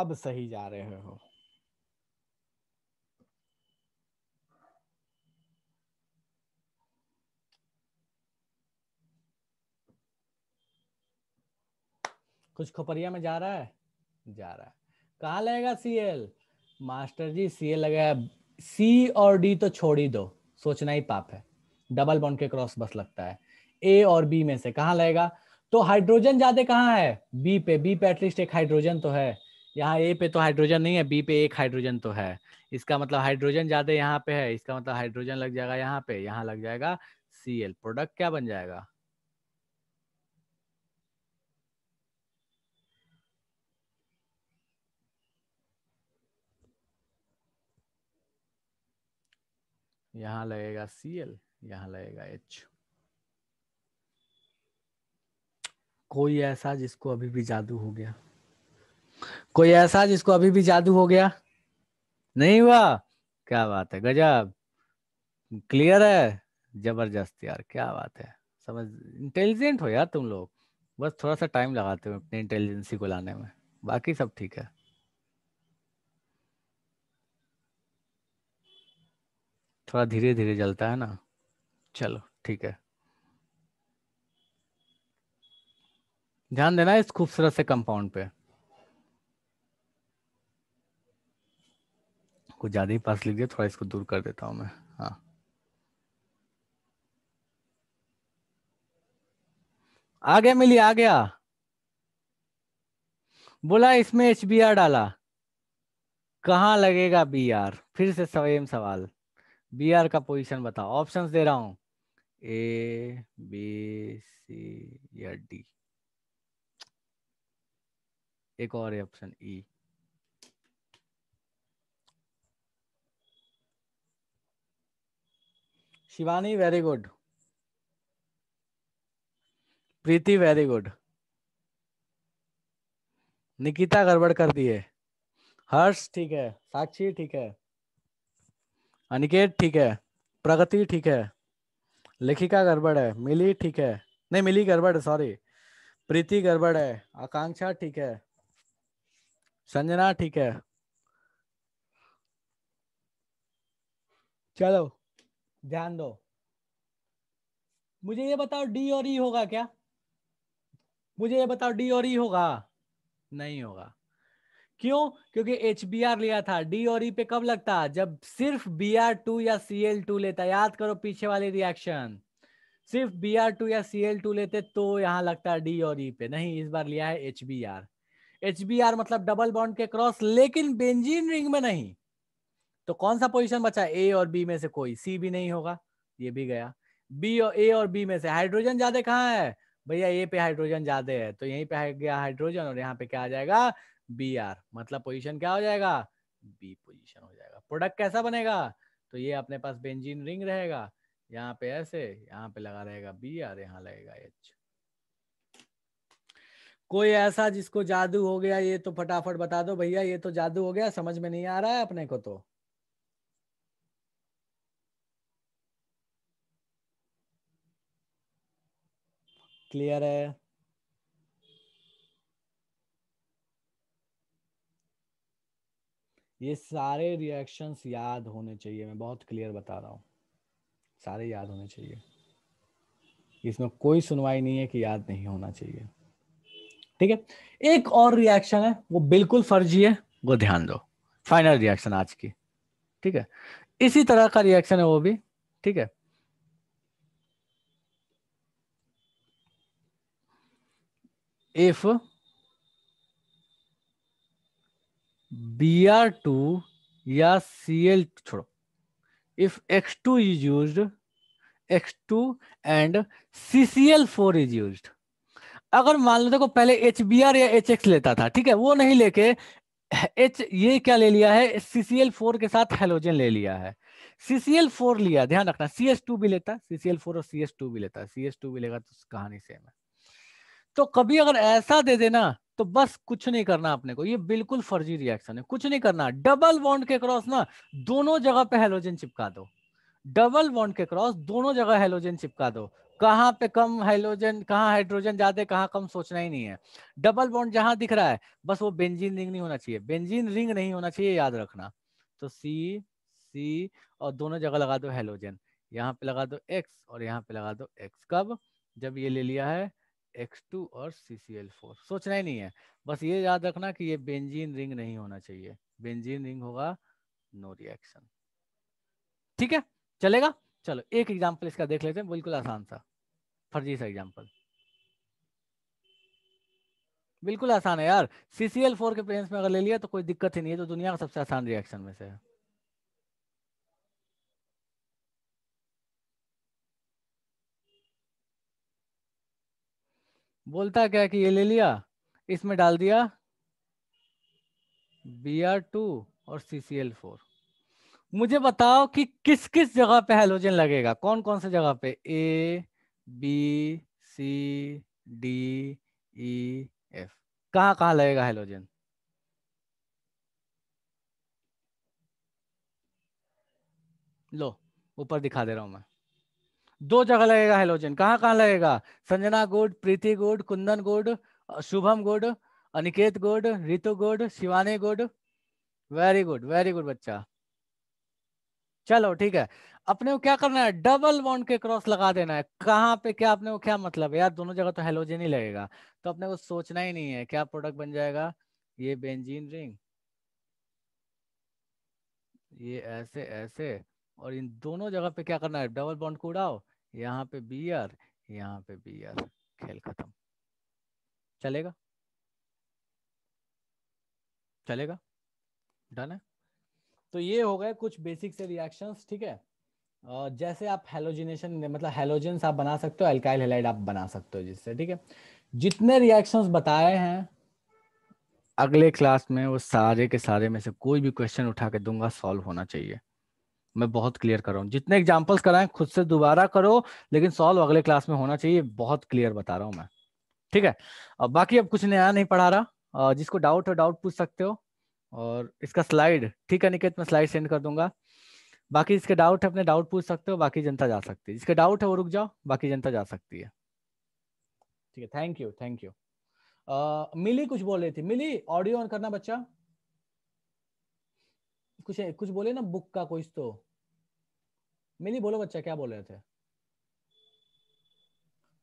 अब सही जा रहे हो कुछ खोपरिया में जा रहा है जा रहा है कहा लगेगा C L master ji C L लगेगा सी और डी तो छोड़ ही दो सोचना ही पाप है डबल बॉन्ड के क्रॉस बस लगता है ए और बी में से कहा लगेगा तो हाइड्रोजन ज्यादा कहाँ है बी पे बी पे एटलीस्ट एक हाइड्रोजन तो है यहाँ ए पे तो हाइड्रोजन नहीं है बी पे एक हाइड्रोजन तो है इसका मतलब हाइड्रोजन ज्यादा यहाँ पे है इसका मतलब हाइड्रोजन लग जाएगा यहाँ पे यहाँ लग जाएगा सी प्रोडक्ट क्या बन जाएगा यहाँ लगेगा सी एल यहाँ लगेगा एच कोई ऐसा जिसको अभी भी जादू हो गया कोई ऐसा जिसको अभी भी जादू हो गया नहीं हुआ क्या बात है गजब क्लियर है जबरदस्त यार क्या बात है समझ इंटेलिजेंट हो यार तुम लोग बस थोड़ा सा टाइम लगाते हो अपने इंटेलिजेंसी को लाने में बाकी सब ठीक है थोड़ा धीरे धीरे जलता है ना चलो ठीक है ध्यान देना इस खूबसूरत से कंपाउंड पे कुछ ज्यादा ही पास लिख दिया थोड़ा इसको दूर कर देता हूं मैं हाँ आ गया मिली आ गया बोला इसमें एच बी आर डाला कहाँ लगेगा बी आर फिर से स्वयं सवाल बी आर का पोजीशन बताओ ऑप्शंस दे रहा हूं ए बी सी या डी एक और option E Shivani very good Preeti very good Nikita गड़बड़ कर दी है हर्ष ठीक है साक्षी ठीक है अनिकेत ठीक है प्रगति ठीक है लेखिका गड़बड़ है मिली ठीक है नहीं मिली गड़बड़ है सॉरी प्रीति गड़बड़ है आकांक्षा ठीक है संजना ठीक है चलो ध्यान दो मुझे ये बताओ डी और ई होगा क्या मुझे ये बताओ डी और ई होगा नहीं होगा क्यों क्योंकि एच लिया था डी और ई e पे कब लगता जब सिर्फ बी आर टू या सी एल टू लेता याद करो पीछे वाली रिएक्शन सिर्फ बी आर टू या सी एल टू लेते तो यहाँ लगता डी और ई e पे नहीं इस बार लिया है H B R H B R मतलब डबल बॉन्ड के क्रॉस लेकिन बेंजीन रिंग में नहीं तो कौन सा पोजीशन बचा ए और बी में से कोई सी भी नहीं होगा ये भी गया बी और ए और बी में से हाइड्रोजन ज्यादा कहाँ है भैया ए पे हाइड्रोजन ज्यादा है तो यहीं पे गया हाइड्रोजन और यहाँ पे क्या आ जाएगा बी आर मतलब पोजिशन क्या हो जाएगा बी पोजिशन हो जाएगा प्रोडक्ट कैसा बनेगा तो ये अपने पास बेंजीन रिंग रहेगा यहाँ पे ऐसे यहाँ पे लगा रहेगा बी आर यहाँ लगेगा एच कोई ऐसा जिसको जादू हो गया ये तो फटाफट बता दो भैया ये तो जादू हो गया समझ में नहीं आ रहा है अपने को तो क्लियर है ये सारे रिएक्शंस याद होने चाहिए मैं बहुत क्लियर बता रहा हूँ सारे याद होने चाहिए इसमें कोई सुनवाई नहीं है कि याद नहीं होना चाहिए ठीक है एक और रिएक्शन है वो बिल्कुल फर्जी है वो ध्यान दो फाइनल रिएक्शन आज की ठीक है इसी तरह का रिएक्शन है वो भी ठीक है इफ बी आर टू या सी एल छोड़ो if X two is use X two and C C L four is use अगर मान लो देखो पहले एच बी आर या एच एक्स लेता था ठीक है वो नहीं लेके एच ये क्या ले लिया है सी सी एल फोर के साथ हेलोजन ले लिया है सी सी एल फोर लिया ध्यान रखना सी एस टू भी लेता सी सी एल फोर और सी एस टू भी लेता सी एस टू भी लेगा तो कहानी सेम है तो कभी अगर ऐसा दे देना तो बस कुछ नहीं करना अपने को ये बिल्कुल फर्जी रिएक्शन है कुछ नहीं करना डबल बॉन्ड के क्रॉस ना दोनों जगह पे हेलोजन चिपका दो डबल बॉन्ड के क्रॉस दोनों जगह हेलोजन चिपका दो कहाँ पे कम हेलोजन कहाँ हाइड्रोजन ज्यादा कहाँ कम सोचना ही नहीं है डबल बॉन्ड जहां दिख रहा है बस वो बेंजीन रिंग नहीं होना चाहिए बेंजीन रिंग नहीं होना चाहिए याद रखना तो सी सी और दोनों जगह लगा दो हेलोजन यहाँ पे लगा दो एक्स और यहाँ पे लगा दो एक्स कब जब ये ले लिया है एक्स टू और फोर सोचना ही नहीं है बस ये याद रखना कि ये बेंजीन रिंग नहीं होना चाहिए बेंजीन रिंग होगा नो रिएक्शन ठीक है चलेगा चलो एक एग्जांपल इसका देख लेते हैं बिल्कुल आसान सा फर्जी सा एग्जांपल बिल्कुल आसान है यार फोर के प्रेजेंस में अगर ले लिया तो कोई दिक्कत ही नहीं है तो दुनिया का सबसे आसान रिएक्शन में से है बोलता क्या कि ये ले लिया इसमें डाल दिया बी आर टू और सी सी एल फोर मुझे बताओ कि किस किस जगह पे हेलोजन लगेगा कौन कौन से जगह पे A B C D E F कहाँ कहाँ लगेगा हेलोजन लो ऊपर दिखा दे रहा हूं मैं दो जगह लगेगा हेलोजन कहाँ कहाँ लगेगा Sanjana good Preeti good Kundan good Shubham good Aniket good Ritu good Shivani good very good very good बच्चा चलो ठीक है अपने को क्या करना है डबल बॉन्ड के क्रॉस लगा देना है कहाँ पे क्या अपने को क्या मतलब है यार दोनों जगह तो हेलोजन ही लगेगा तो अपने को सोचना ही नहीं है क्या प्रोडक्ट बन जाएगा ये बेंजीन रिंग ये ऐसे ऐसे और इन दोनों जगह पे क्या करना है डबल बॉन्ड को उड़ाओ यहाँ पे बी आर यहाँ पे बी आर खेल खत्म चलेगा चलेगा डन है तो ये हो गए कुछ बेसिक से रिएक्शंस ठीक है जैसे आप हेलोजिनेशन मतलब हेलोजेंस आप बना सकते हो एल्काइल हेलाइड आप बना सकते हो जिससे ठीक है जितने रिएक्शंस बताए हैं अगले क्लास में वो सारे के सारे में से कोई भी क्वेश्चन उठा के दूंगा सॉल्व होना चाहिए मैं बहुत क्लियर कर रहा हूँ जितने एग्जाम्पल्स कराएं खुद से दोबारा करो लेकिन सॉल्व अगले क्लास में होना चाहिए बहुत क्लियर बता रहा हूँ मैं ठीक है अब बाकी अब कुछ नया नहीं पढ़ा रहा जिसको डाउट हो डाउट पूछ सकते हो और इसका स्लाइड ठीक है निकेत मैं स्लाइड सेंड कर दूंगा बाकी इसके डाउट है अपने डाउट पूछ सकते हो बाकी जनता जा सकती है जिसके डाउट है वो रुक जाओ बाकी जनता जा सकती है ठीक है thank you thank you Mili कुछ बोल रही थी मिली ऑडियो ऑन करना बच्चा कुछ है, कुछ बोले ना बुक का कोई तो मिली बोलो बच्चा क्या बोल रहे थे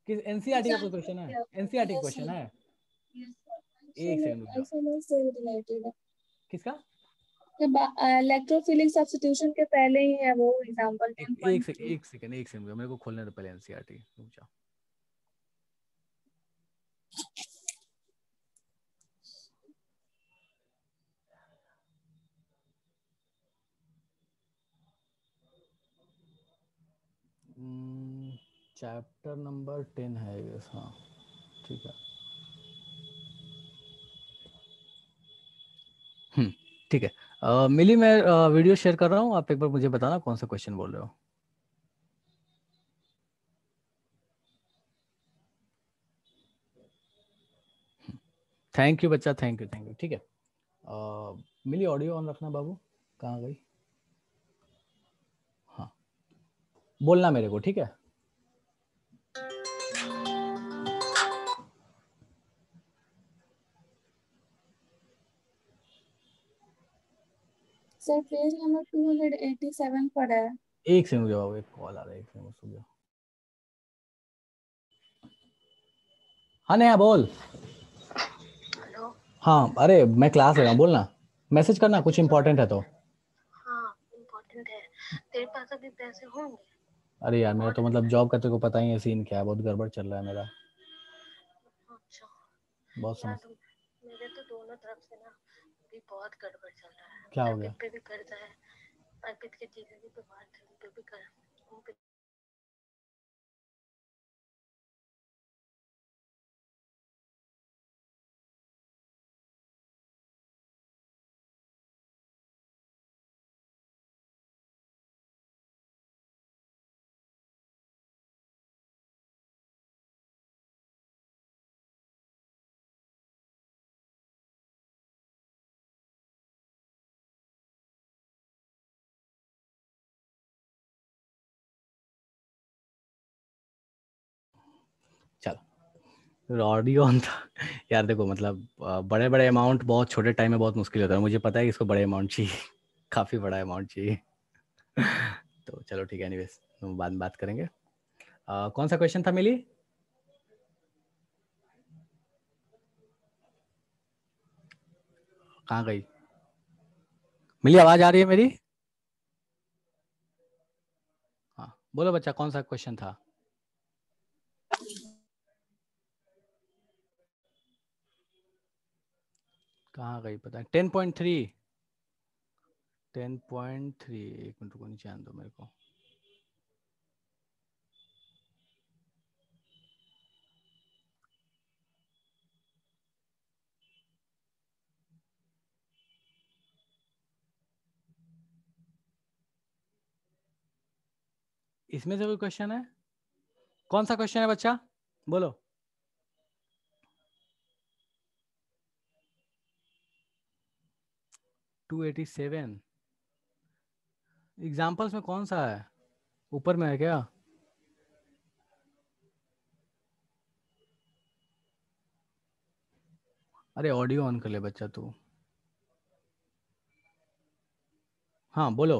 किस एनसीईआरटी e का क्वेश्चन है एनसीईआरटी e क्वेश्चन है एक सेकंड किसका इलेक्ट्रोफिलिक सब्स्टिट्यूशन के पहले ही है वो एग्जांपल एक सेकंड एक सेकंड एक सेकंड मेरे को खोलने दो पहले एनसीईआरटी e रुक जाओ चैप्टर नंबर टेन है ये हाँ ठीक है hmm, ठीक है आ, मिली मैं आ, वीडियो शेयर कर रहा हूँ आप एक बार मुझे बताना कौन सा क्वेश्चन बोल रहे हो थैंक hmm, यू बच्चा थैंक यू थैंक यू ठीक है आ, मिली ऑडियो ऑन रखना बाबू कहाँ गई बोलना मेरे को ठीक है सर पेज नंबर 287 पर है एक सेकंड रुक जाओ एक कॉल आ रहा है एक सेकंड रुक जाओ हाँ नया बोल हाँ अरे मैं क्लास ले रहा हूँ बोलना मैसेज करना कुछ इम्पोर्टेंट है तो हाँ इम्पोर्टेंट है तेरे पास अभी पैसे होंगे अरे यार मेरा तो मतलब जॉब करते को पता ही है सीन क्या है बहुत गड़बड़ चल रहा है मेरा अच्छा बहुत समझ मेरे तो दोनों तरफ से ना भी बहुत गड़बड़ चल रहा है क्या हो गया पे भी करता है अर्पित के जीजा जीवन पे तो बात पे भी कर रॉडियन था यार देखो मतलब बड़े बड़े अमाउंट बहुत छोटे टाइम में बहुत मुश्किल होता है मुझे पता है इसको बड़े अमाउंट चाहिए काफ़ी बड़ा अमाउंट चाहिए तो चलो ठीक है एनीवेज हम बाद में बात करेंगे आ, कौन सा क्वेश्चन था मिली कहाँ गई मिली आवाज़ आ रही है मेरी हाँ बोलो बच्चा कौन सा क्वेश्चन था कहाँ गई पता ten point three ten point three एक मिनट को नीचे आने दो मेरे को इसमें से कोई क्वेश्चन है कौन सा क्वेश्चन है बच्चा बोलो टू एटी सेवन एग्जाम्पल्स में कौन सा है ऊपर में है क्या अरे ऑडियो ऑन कर ले बच्चा तू हाँ बोलो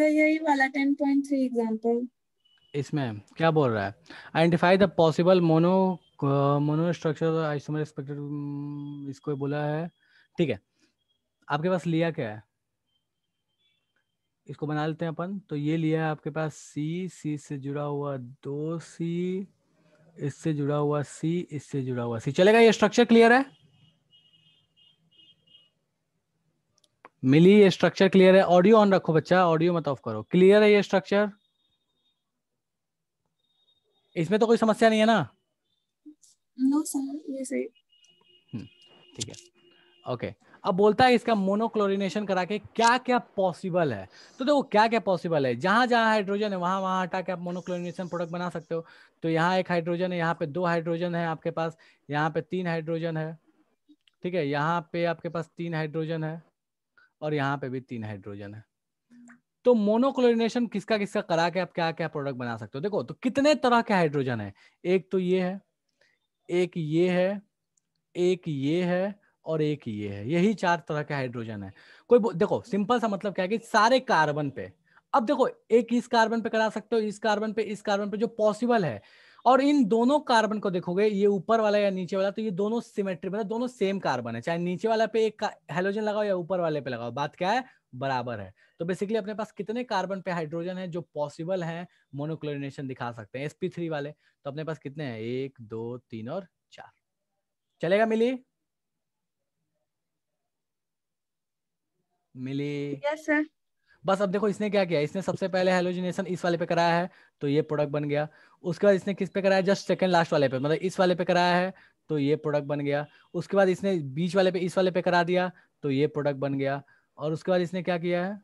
यही वाला 10.3 एग्जांपल इसमें क्या बोल रहा है identify the possible mono mono structure isomer expected इसको बोला है ठीक है आपके पास लिया क्या है इसको बना लेते हैं अपन तो ये लिया है आपके पास सी सी से जुड़ा हुआ दो सी इससे जुड़ा हुआ सी इससे जुड़ा हुआ सी चलेगा ये स्ट्रक्चर क्लियर है मिली ये स्ट्रक्चर क्लियर है ऑडियो ऑन रखो बच्चा ऑडियो मत ऑफ करो क्लियर है ये स्ट्रक्चर इसमें तो कोई समस्या नहीं है ना हम्म, ठीक है ओके अब बोलता है इसका मोनोक्लोरिनेशन करा के क्या क्या पॉसिबल है तो देखो क्या क्या पॉसिबल है जहाँ जहाँ हाइड्रोजन है वहां वहां हटा के आप मोनोक्लोरिनेशन प्रोडक्ट बना सकते हो तो यहाँ एक हाइड्रोजन है यहाँ पे दो हाइड्रोजन है आपके पास यहाँ पे तीन हाइड्रोजन है ठीक है यहाँ पे आपके पास तीन हाइड्रोजन है और यहाँ पे भी तीन हाइड्रोजन है तो मोनोक्लोरिनेशन किसका किसका करा के आप क्या क्या प्रोडक्ट बना सकते हो देखो तो कितने तरह के हाइड्रोजन है एक तो ये है एक ये है एक ये है और एक ये है यही चार तरह के हाइड्रोजन है कोई देखो सिंपल सा मतलब क्या है कि सारे कार्बन पे अब देखो एक इस कार्बन पे करा सकते हो इस कार्बन पे इस कार्बन पे जो पॉसिबल है और इन दोनों कार्बन को देखोगे ये ऊपर वाला या नीचे वाला तो ये दोनों सिमेट्री मतलब दोनों सेम कार्बन है चाहे नीचे वाला पे एक हेलोजन लगाओ या ऊपर वाले पे लगाओ बात क्या है बराबर है तो बेसिकली अपने पास कितने कार्बन पे हाइड्रोजन है जो पॉसिबल है मोनोक्लोरिनेशन दिखा सकते हैं एसपी थ्री वाले तो अपने पास कितने हैं एक दो तीन और चार चलेगा Mili Mili yes yes, sir बस अब देखो इसने क्या किया इसने सबसे पहले हेलोजिनेशन इस वाले पे कराया है तो ये प्रोडक्ट बन गया उसके बाद इसने किस पे कराया जस्ट सेकंड लास्ट वाले पे मतलब इस वाले पे कराया है तो ये प्रोडक्ट बन गया उसके बाद इसने बीच वाले पे इस वाले पे करा दिया तो ये प्रोडक्ट बन गया और उसके बाद इसने क्या किया है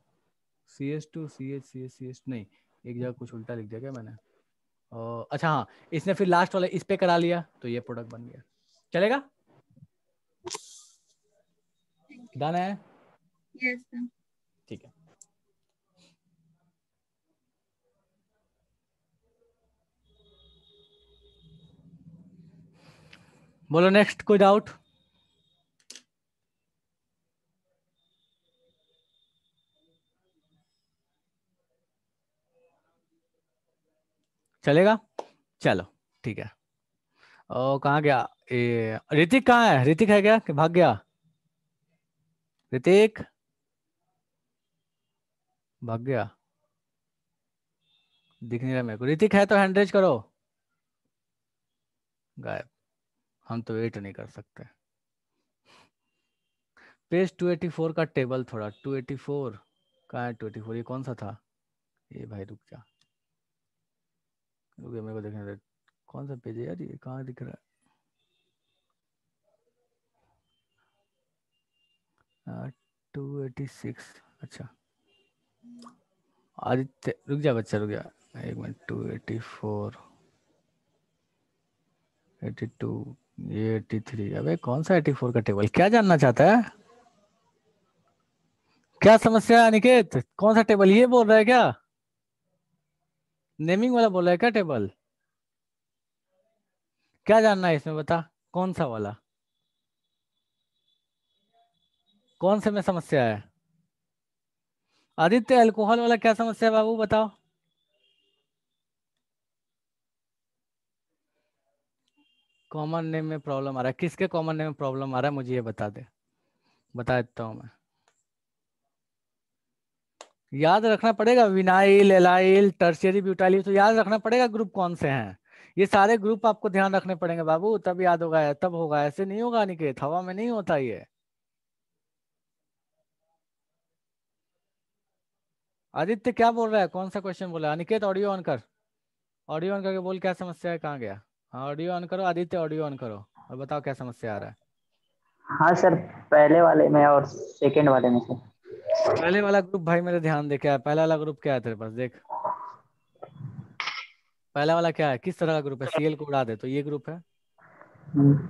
C S two C H C H C H नहीं एक जगह कुछ उल्टा लिख दिया क्या मैंने और अच्छा हाँ इसने फिर लास्ट वाले इस पे करा लिया तो ये प्रोडक्ट बन गया चलेगा डन है yes, sir. बोलो नेक्स्ट कोई डाउट चलेगा चलो ठीक है ओ कहा गया ऋतिक कहाँ है ऋतिक है क्या भाग गया ऋतिक भाग गया दिख नहीं रहा मेरे को ऋतिक है तो हैंड्रेज करो गायब हम तो वेट नहीं कर सकते पेज 284 का टेबल थोड़ा 284 एटी का है 284 ये कौन सा था ये भाई रुक जा रुक मेरे को देखने दे कौन सा पेज है यार ये कहाँ दिख रहा है टू एटी सिक्स अच्छा आदित्य रुक जा बच्चा रुक जा एक minute two eighty four eighty two ये एट्टी थ्री अबे कौन सा एट्टी फोर का टेबल क्या जानना चाहता है क्या समस्या है अनिकेत कौन सा टेबल ये बोल रहा है क्या नेमिंग वाला बोल रहा है क्या टेबल क्या जानना है इसमें बता कौन सा वाला कौन से में समस्या है आदित्य अल्कोहल वाला क्या समस्या है बाबू बताओ कॉमन नेम में प्रॉब्लम आ रहा है किसके कॉमन नेम में प्रॉब्लम आ रहा है मुझे ये बता दे बता देता हूँ मैं याद रखना पड़ेगा विनाइल एलाइल टर्शियरी ब्यूटाइल तो याद रखना पड़ेगा ग्रुप कौन से हैं ये सारे ग्रुप आपको ध्यान रखने पड़ेंगे बाबू तब याद होगा तब होगा ऐसे नहीं होगा निकेत हवा में नहीं होता ये आदित्य क्या बोल रहा है कौन सा क्वेश्चन बोला अनिकेत ऑडियो ऑन कर ऑडियो ऑन करके बोल क्या समस्या है कहाँ गया ऑडियो हाँ, ऑन करो आदित्य ऑडियो ऑन करो और बताओ क्या समस्या आ रहा है हाँ सर पहले वाले में और सेकंड वाले में सर पहले वाला ग्रुप भाई मेरे ध्यान दे क्या है पहला वाला ग्रुप क्या है तेरे पास देख पहला वाला क्या है किस तरह का ग्रुप है सीएल को उड़ा दे तो ये ग्रुप है हम्म।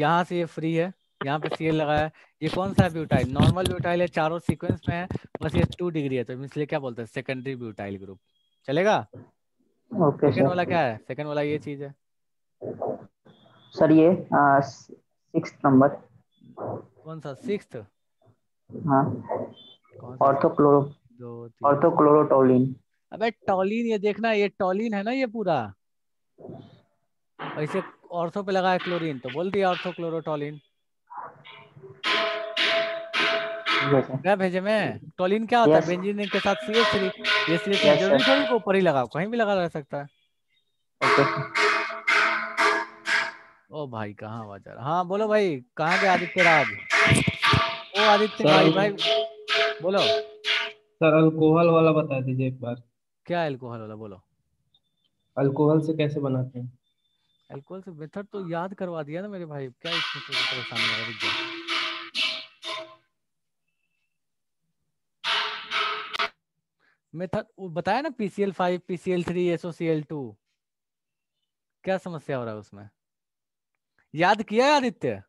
यहाँ से ये फ्री है यहाँ पे सीएल लगा है ये कौन सा ब्यूटाइल नॉर्मल ब्यूटाइल है चारों सीक्वेंस में है बस ये टू डिग्री है तो इसलिए क्या बोलते हैं सेकेंडरी ब्यूटाइल ग्रुप चलेगा ओके सेकंड वाला क्या है सेकंड वाला ये चीज है सर ये सिक्स नंबर कौन सा सिक्स हाँ ऑर्थोक्लोरो दो ऑर्थोक्लोरोटोलिन अबे टॉलिन ये देखना ये टॉलिन है ना ये पूरा ऐसे ऑर्थो पे लगा है क्लोरीन तो बोल दिया ऑर्थोक्लोरोटोलिन क्या भेजे में टोलिन क्या होता है बेंजीन के साथ सी एच थ्री ये सी एस थ्री जरूरी थोड़ी को ऊपर ही लगाओ कहीं भी लगा रह सकता है ओ भाई कहाँ आवाज आ रहा हाँ बोलो भाई कहाँ गए आदित्य राज ओ आदित्य भाई भाई बोलो सर अल्कोहल वाला बता दीजिए एक बार क्या अल्कोहल वाला बोलो अल्कोहल से कैसे बनाते हैं अल्कोहल से मेथड तो याद करवा दिया ना मेरे भाई क्या इसमें परेशानी है मेथड बताया ना PCL five PCL three SOCL two क्या समस्या हो रहा है उसमें याद किया आदित्य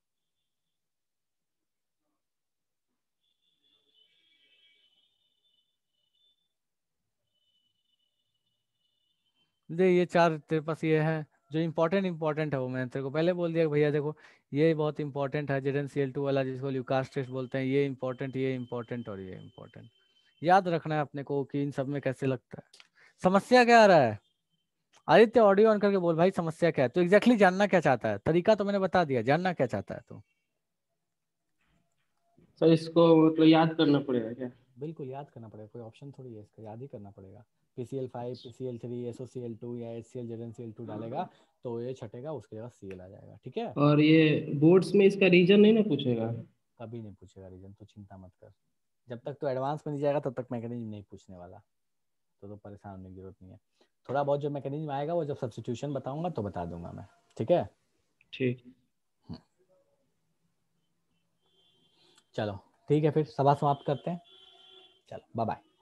ये चार तेरे पास ये है जो इम्पोर्टेंट इम्पोर्टेंट है वो मैंने तेरे को पहले बोल दिया भैया देखो ये बहुत इंपॉर्टेंट है जेडन सी एल टू वाला जिसको ल्यूकास टेस्ट बोलते हैं ये इंपॉर्टेंट ये इम्पोर्टेंट और ये इम्पोर्टेंट याद रखना है अपने को कि इन सब में कैसे लगता है समस्या क्या आ रहा है आदित्य ऑडियो ऑन करके बोल भाई समस्या क्या है तो एग्जैक्टली exactly जानना क्या चाहता है तरीका तो मैंने बता दिया जानना क्या चाहता है तो सर इसको तो याद करना पड़ेगा क्या बिल्कुल याद करना पड़ेगा कोई ऑप्शन थोड़ी है इसका याद ही करना पड़ेगा PCL5, PCL3, SOCl2 या HCl, ZnCl2 डालेगा हाँ। तो ये छटेगा उसके जगह Cl आ जाएगा ठीक है और ये बोर्ड्स में इसका रीजन नहीं ना पूछेगा कभी नहीं पूछेगा रीजन तो चिंता मत कर जब तक तो एडवांस में नहीं जाएगा तब तक मैकेनिज्म नहीं पूछने वाला तो तो परेशान होने की जरूरत नहीं है थोड़ा बहुत जो मैकेनिज्म आएगा वो जब सब्सिट्यूशन बताऊंगा तो बता दूंगा मैं ठीक है ठीक हम्म। चलो ठीक है फिर सभा समाप्त करते हैं चलो बाय बाय